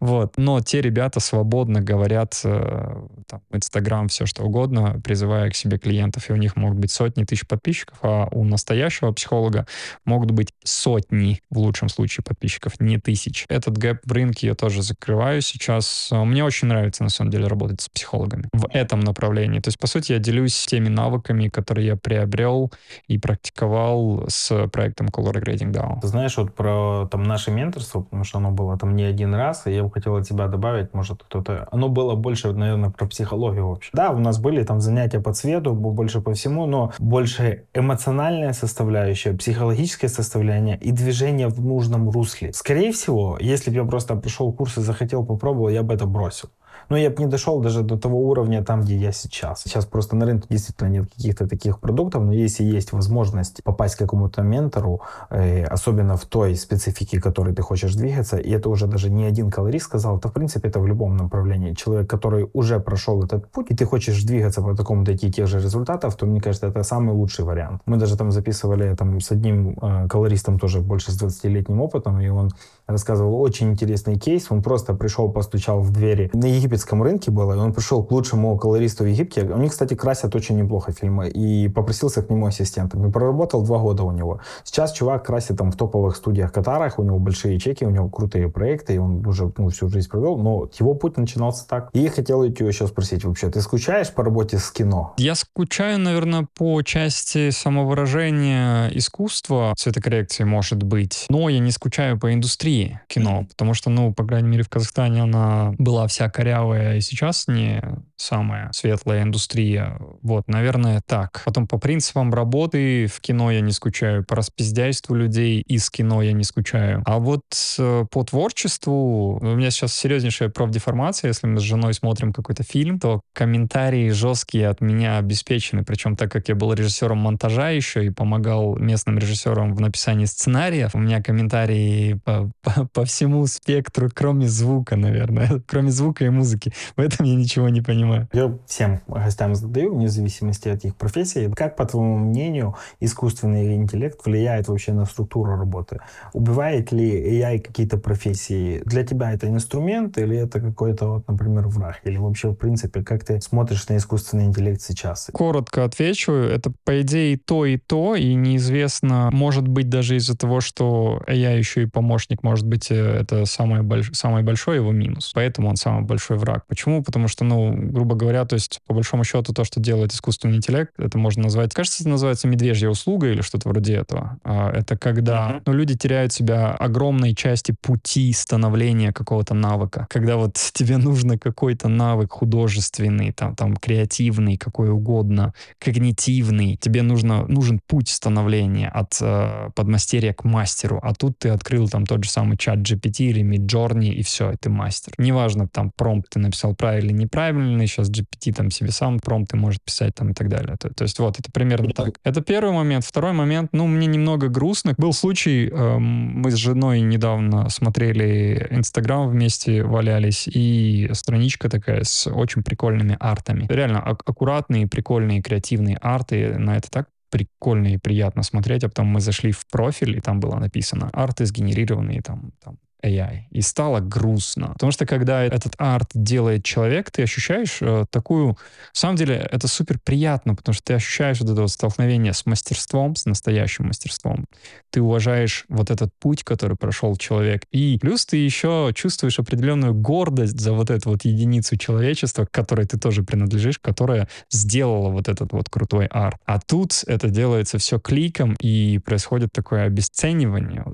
Вот. Но те ребята свободно говорят э, там, Инстаграм, все что угодно, призывая к себе клиентов, и у них могут быть сотни тысяч подписчиков, а у настоящего психолога могут быть сотни, в лучшем случае, подписчиков десятков, не тысяч. Этот гэп в рынке я тоже закрываю сейчас. Мне очень нравится, на самом деле, работать с психологами в этом направлении. То есть, по сути, я делюсь теми навыками, которые я приобрел и практиковал с проектом Color Grading DAO. Ты знаешь, вот про там наше менторство, потому что оно было там не один раз, и я бы хотел от тебя добавить, может, кто-то... Оно было больше, наверное, про психологию вообще. Да, у нас были там занятия по цвету, больше по всему, но больше эмоциональная составляющая, психологическое составление и движение в нужном русле. Скорее всего, если бы я просто пришел курс и захотел попробовал, я бы это бросил но ну, я бы не дошел даже до того уровня, там, где я сейчас. Сейчас просто на рынке действительно нет каких-то таких продуктов, но если есть возможность попасть к какому-то ментору, э, особенно в той специфике, которой ты хочешь двигаться, и это уже даже не один колорист сказал, это в принципе это в любом направлении. Человек, который уже прошел этот путь, и ты хочешь двигаться по такому дойти тех же результатов, то мне кажется, это самый лучший вариант. Мы даже там записывали там с одним э, колористом тоже больше с 20-летним опытом, и он рассказывал очень интересный кейс. Он просто пришел, постучал в двери на Египет египетском рынке было, и он пришел к лучшему колористу в Египте. У них, кстати, красят очень неплохо фильмы, и попросился к нему ассистентом. И проработал два года у него. Сейчас чувак красит там в топовых студиях Катарах, у него большие чеки, у него крутые проекты, и он уже ну, всю жизнь провел, но его путь начинался так. И хотел тебя еще спросить вообще, ты скучаешь по работе с кино? Я скучаю, наверное, по части самовыражения искусства, цветокоррекции, может быть, но я не скучаю по индустрии кино, потому что, ну, по крайней мере, в Казахстане она была вся корявая которая и сейчас не самая светлая индустрия. Вот, наверное, так. Потом по принципам работы в кино я не скучаю, по распиздяйству людей из кино я не скучаю. А вот э, по творчеству, у меня сейчас серьезнейшая профдеформация, если мы с женой смотрим какой-то фильм, то комментарии жесткие от меня обеспечены, причем так как я был режиссером монтажа еще и помогал местным режиссерам в написании сценариев, у меня комментарии по, [laughs] по, по всему спектру, кроме звука, наверное, [laughs] кроме звука и музыки музыки. В этом я ничего не понимаю. Я всем гостям задаю, вне зависимости от их профессии. Как, по твоему мнению, искусственный интеллект влияет вообще на структуру работы? Убивает ли AI какие-то профессии? Для тебя это инструмент или это какой-то, вот, например, враг? Или вообще, в принципе, как ты смотришь на искусственный интеллект сейчас? Коротко отвечу. Это, по идее, то, и то, и неизвестно, может быть, даже из-за того, что я еще и помощник, может быть, э, это самое больш... самый большой его минус. Поэтому он самый большой враг. Почему? Потому что, ну, грубо говоря, то есть, по большому счету, то, что делает искусственный интеллект, это можно назвать, кажется, это называется медвежья услуга или что-то вроде этого. А, это когда ну, люди теряют себя огромной части пути становления какого-то навыка. Когда вот [laughs] тебе нужно какой-то навык художественный, там, там, креативный, какой угодно, когнитивный, тебе нужно, нужен путь становления от э, подмастерья к мастеру, а тут ты открыл там тот же самый чат GPT или Midjourney, и все, и ты мастер. Неважно, там, промпт ты написал правильно или неправильно, и сейчас GPT там себе сам промпты может писать там и так далее. То, то есть вот, это примерно да. так. Это первый момент. Второй момент, ну, мне немного грустно. Был случай, э, мы с женой недавно смотрели Инстаграм вместе, валялись, и страничка такая с очень прикольными артами. Реально ак- аккуратные, прикольные, креативные арты. На это так прикольно и приятно смотреть, а потом мы зашли в профиль, и там было написано арты сгенерированные там, там AI. И стало грустно. Потому что когда этот арт делает человек, ты ощущаешь э, такую... В самом деле это супер приятно, потому что ты ощущаешь вот это вот столкновение с мастерством, с настоящим мастерством. Ты уважаешь вот этот путь, который прошел человек. И плюс ты еще чувствуешь определенную гордость за вот эту вот единицу человечества, к которой ты тоже принадлежишь, которая сделала вот этот вот крутой арт. А тут это делается все кликом, и происходит такое обесценивание,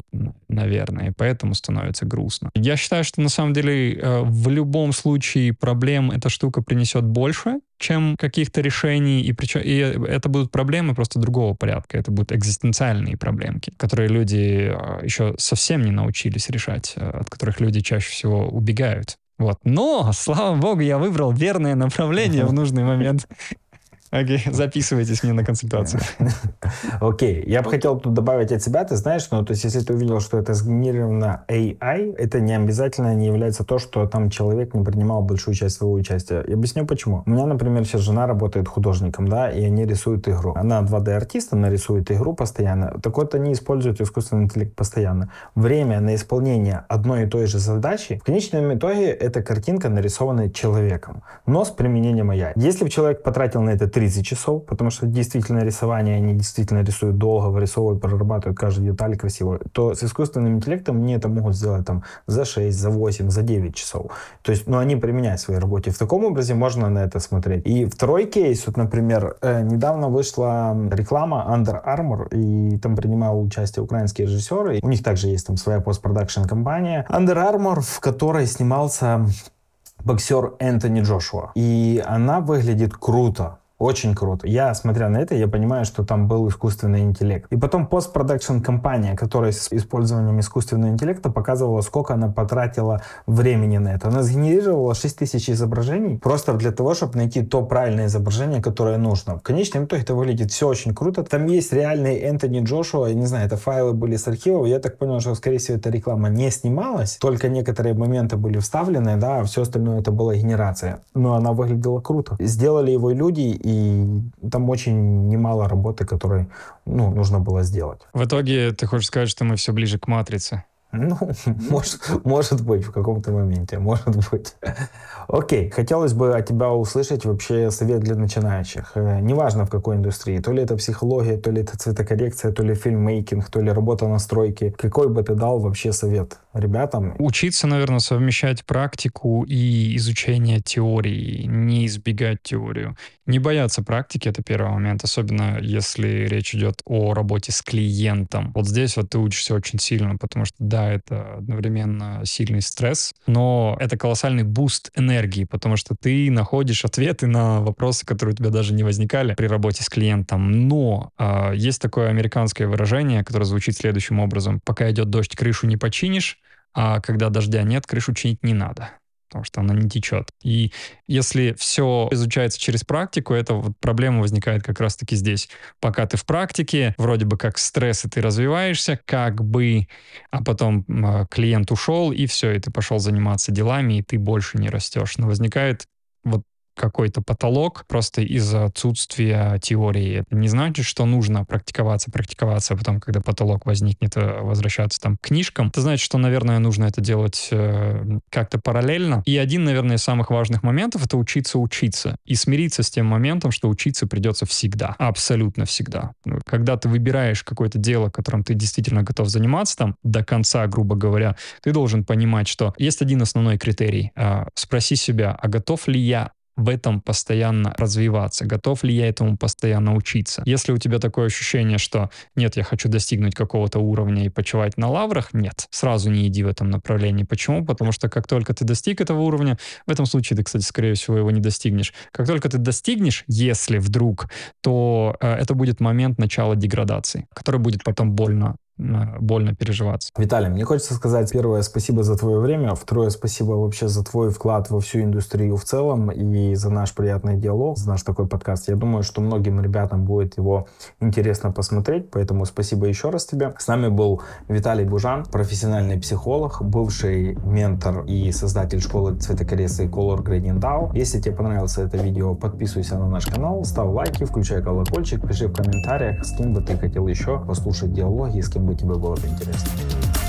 наверное, и поэтому становится становится грустно. Я считаю, что на самом деле э, в любом случае проблем эта штука принесет больше, чем каких-то решений, и, причем, и это будут проблемы просто другого порядка, это будут экзистенциальные проблемки, которые люди э, еще совсем не научились решать, э, от которых люди чаще всего убегают. Вот. Но, [laughs] слава богу, я выбрал верное направление в нужный момент. Окей, okay. [laughs] записывайтесь мне на консультацию. [laughs] Окей, okay. я бы хотел тут добавить от себя, ты знаешь, ну, то есть, если ты увидел, что это сгенерировано AI, это не обязательно не является то, что там человек не принимал большую часть своего участия. Я объясню, почему. У меня, например, сейчас жена работает художником, да, и они рисуют игру. Она 2D-артист, она рисует игру постоянно. Так вот, они используют искусственный интеллект постоянно. Время на исполнение одной и той же задачи, в конечном итоге, это картинка нарисованная человеком, но с применением AI. Если бы человек потратил на это 30 часов, потому что действительно рисование, они действительно рисуют долго, вырисовывают, прорабатывают каждую деталь красиво, то с искусственным интеллектом мне это могут сделать там за 6, за 8, за 9 часов. То есть, ну, они применяют в своей работе. В таком образе можно на это смотреть. И второй кейс, вот, например, э, недавно вышла реклама Under Armour, и там принимал участие украинские режиссеры. У них также есть там своя постпродакшн компания. Under Armour, в которой снимался боксер Энтони Джошуа. И она выглядит круто. Очень круто. Я, смотря на это, я понимаю, что там был искусственный интеллект. И потом постпродакшн компания, которая с использованием искусственного интеллекта показывала, сколько она потратила времени на это. Она сгенерировала 6000 изображений просто для того, чтобы найти то правильное изображение, которое нужно. В конечном итоге это выглядит все очень круто. Там есть реальный Энтони Джошуа, я не знаю, это файлы были с архивов. Я так понял, что, скорее всего, эта реклама не снималась, только некоторые моменты были вставлены, да, а все остальное это была генерация. Но она выглядела круто. Сделали его люди, и там очень немало работы, которой ну, нужно было сделать. В итоге ты хочешь сказать, что мы все ближе к матрице? Ну, [laughs] может, может быть, в каком-то моменте, может быть. Окей, хотелось бы от тебя услышать вообще совет для начинающих. Э, неважно, в какой индустрии. То ли это психология, то ли это цветокоррекция, то ли фильммейкинг, то ли работа на стройке. Какой бы ты дал вообще совет ребятам? Учиться, наверное, совмещать практику и изучение теории, не избегать теорию. Не бояться практики, это первый момент, особенно если речь идет о работе с клиентом. Вот здесь вот ты учишься очень сильно, потому что да, да, это одновременно сильный стресс, но это колоссальный буст энергии, потому что ты находишь ответы на вопросы, которые у тебя даже не возникали при работе с клиентом. Но э, есть такое американское выражение, которое звучит следующим образом. Пока идет дождь, крышу не починишь, а когда дождя нет, крышу чинить не надо потому что она не течет. И если все изучается через практику, эта вот проблема возникает как раз-таки здесь. Пока ты в практике, вроде бы как стресс, и ты развиваешься, как бы, а потом э, клиент ушел, и все, и ты пошел заниматься делами, и ты больше не растешь. Но возникает вот какой-то потолок просто из-за отсутствия теории. Это не значит, что нужно практиковаться, практиковаться, а потом, когда потолок возникнет, э, возвращаться там к книжкам. Это значит, что, наверное, нужно это делать э, как-то параллельно. И один, наверное, из самых важных моментов — это учиться учиться. И смириться с тем моментом, что учиться придется всегда. Абсолютно всегда. Ну, когда ты выбираешь какое-то дело, которым ты действительно готов заниматься там до конца, грубо говоря, ты должен понимать, что есть один основной критерий. Э, спроси себя, а готов ли я в этом постоянно развиваться? Готов ли я этому постоянно учиться? Если у тебя такое ощущение, что нет, я хочу достигнуть какого-то уровня и почевать на лаврах, нет, сразу не иди в этом направлении. Почему? Потому что как только ты достиг этого уровня, в этом случае ты, кстати, скорее всего, его не достигнешь. Как только ты достигнешь, если вдруг, то э, это будет момент начала деградации, который будет потом больно Э, больно переживаться. Виталий, мне хочется сказать, первое, спасибо за твое время, второе, спасибо вообще за твой вклад во всю индустрию в целом и за наш приятный диалог, за наш такой подкаст. Я думаю, что многим ребятам будет его интересно посмотреть, поэтому спасибо еще раз тебе. С нами был Виталий Бужан, профессиональный психолог, бывший ментор и создатель школы цветокоррекции Color Gradient DAO. Если тебе понравилось это видео, подписывайся на наш канал, ставь лайки, включай колокольчик, пиши в комментариях, с кем бы ты хотел еще послушать диалоги, с кем думаю, тебе было бы интересно.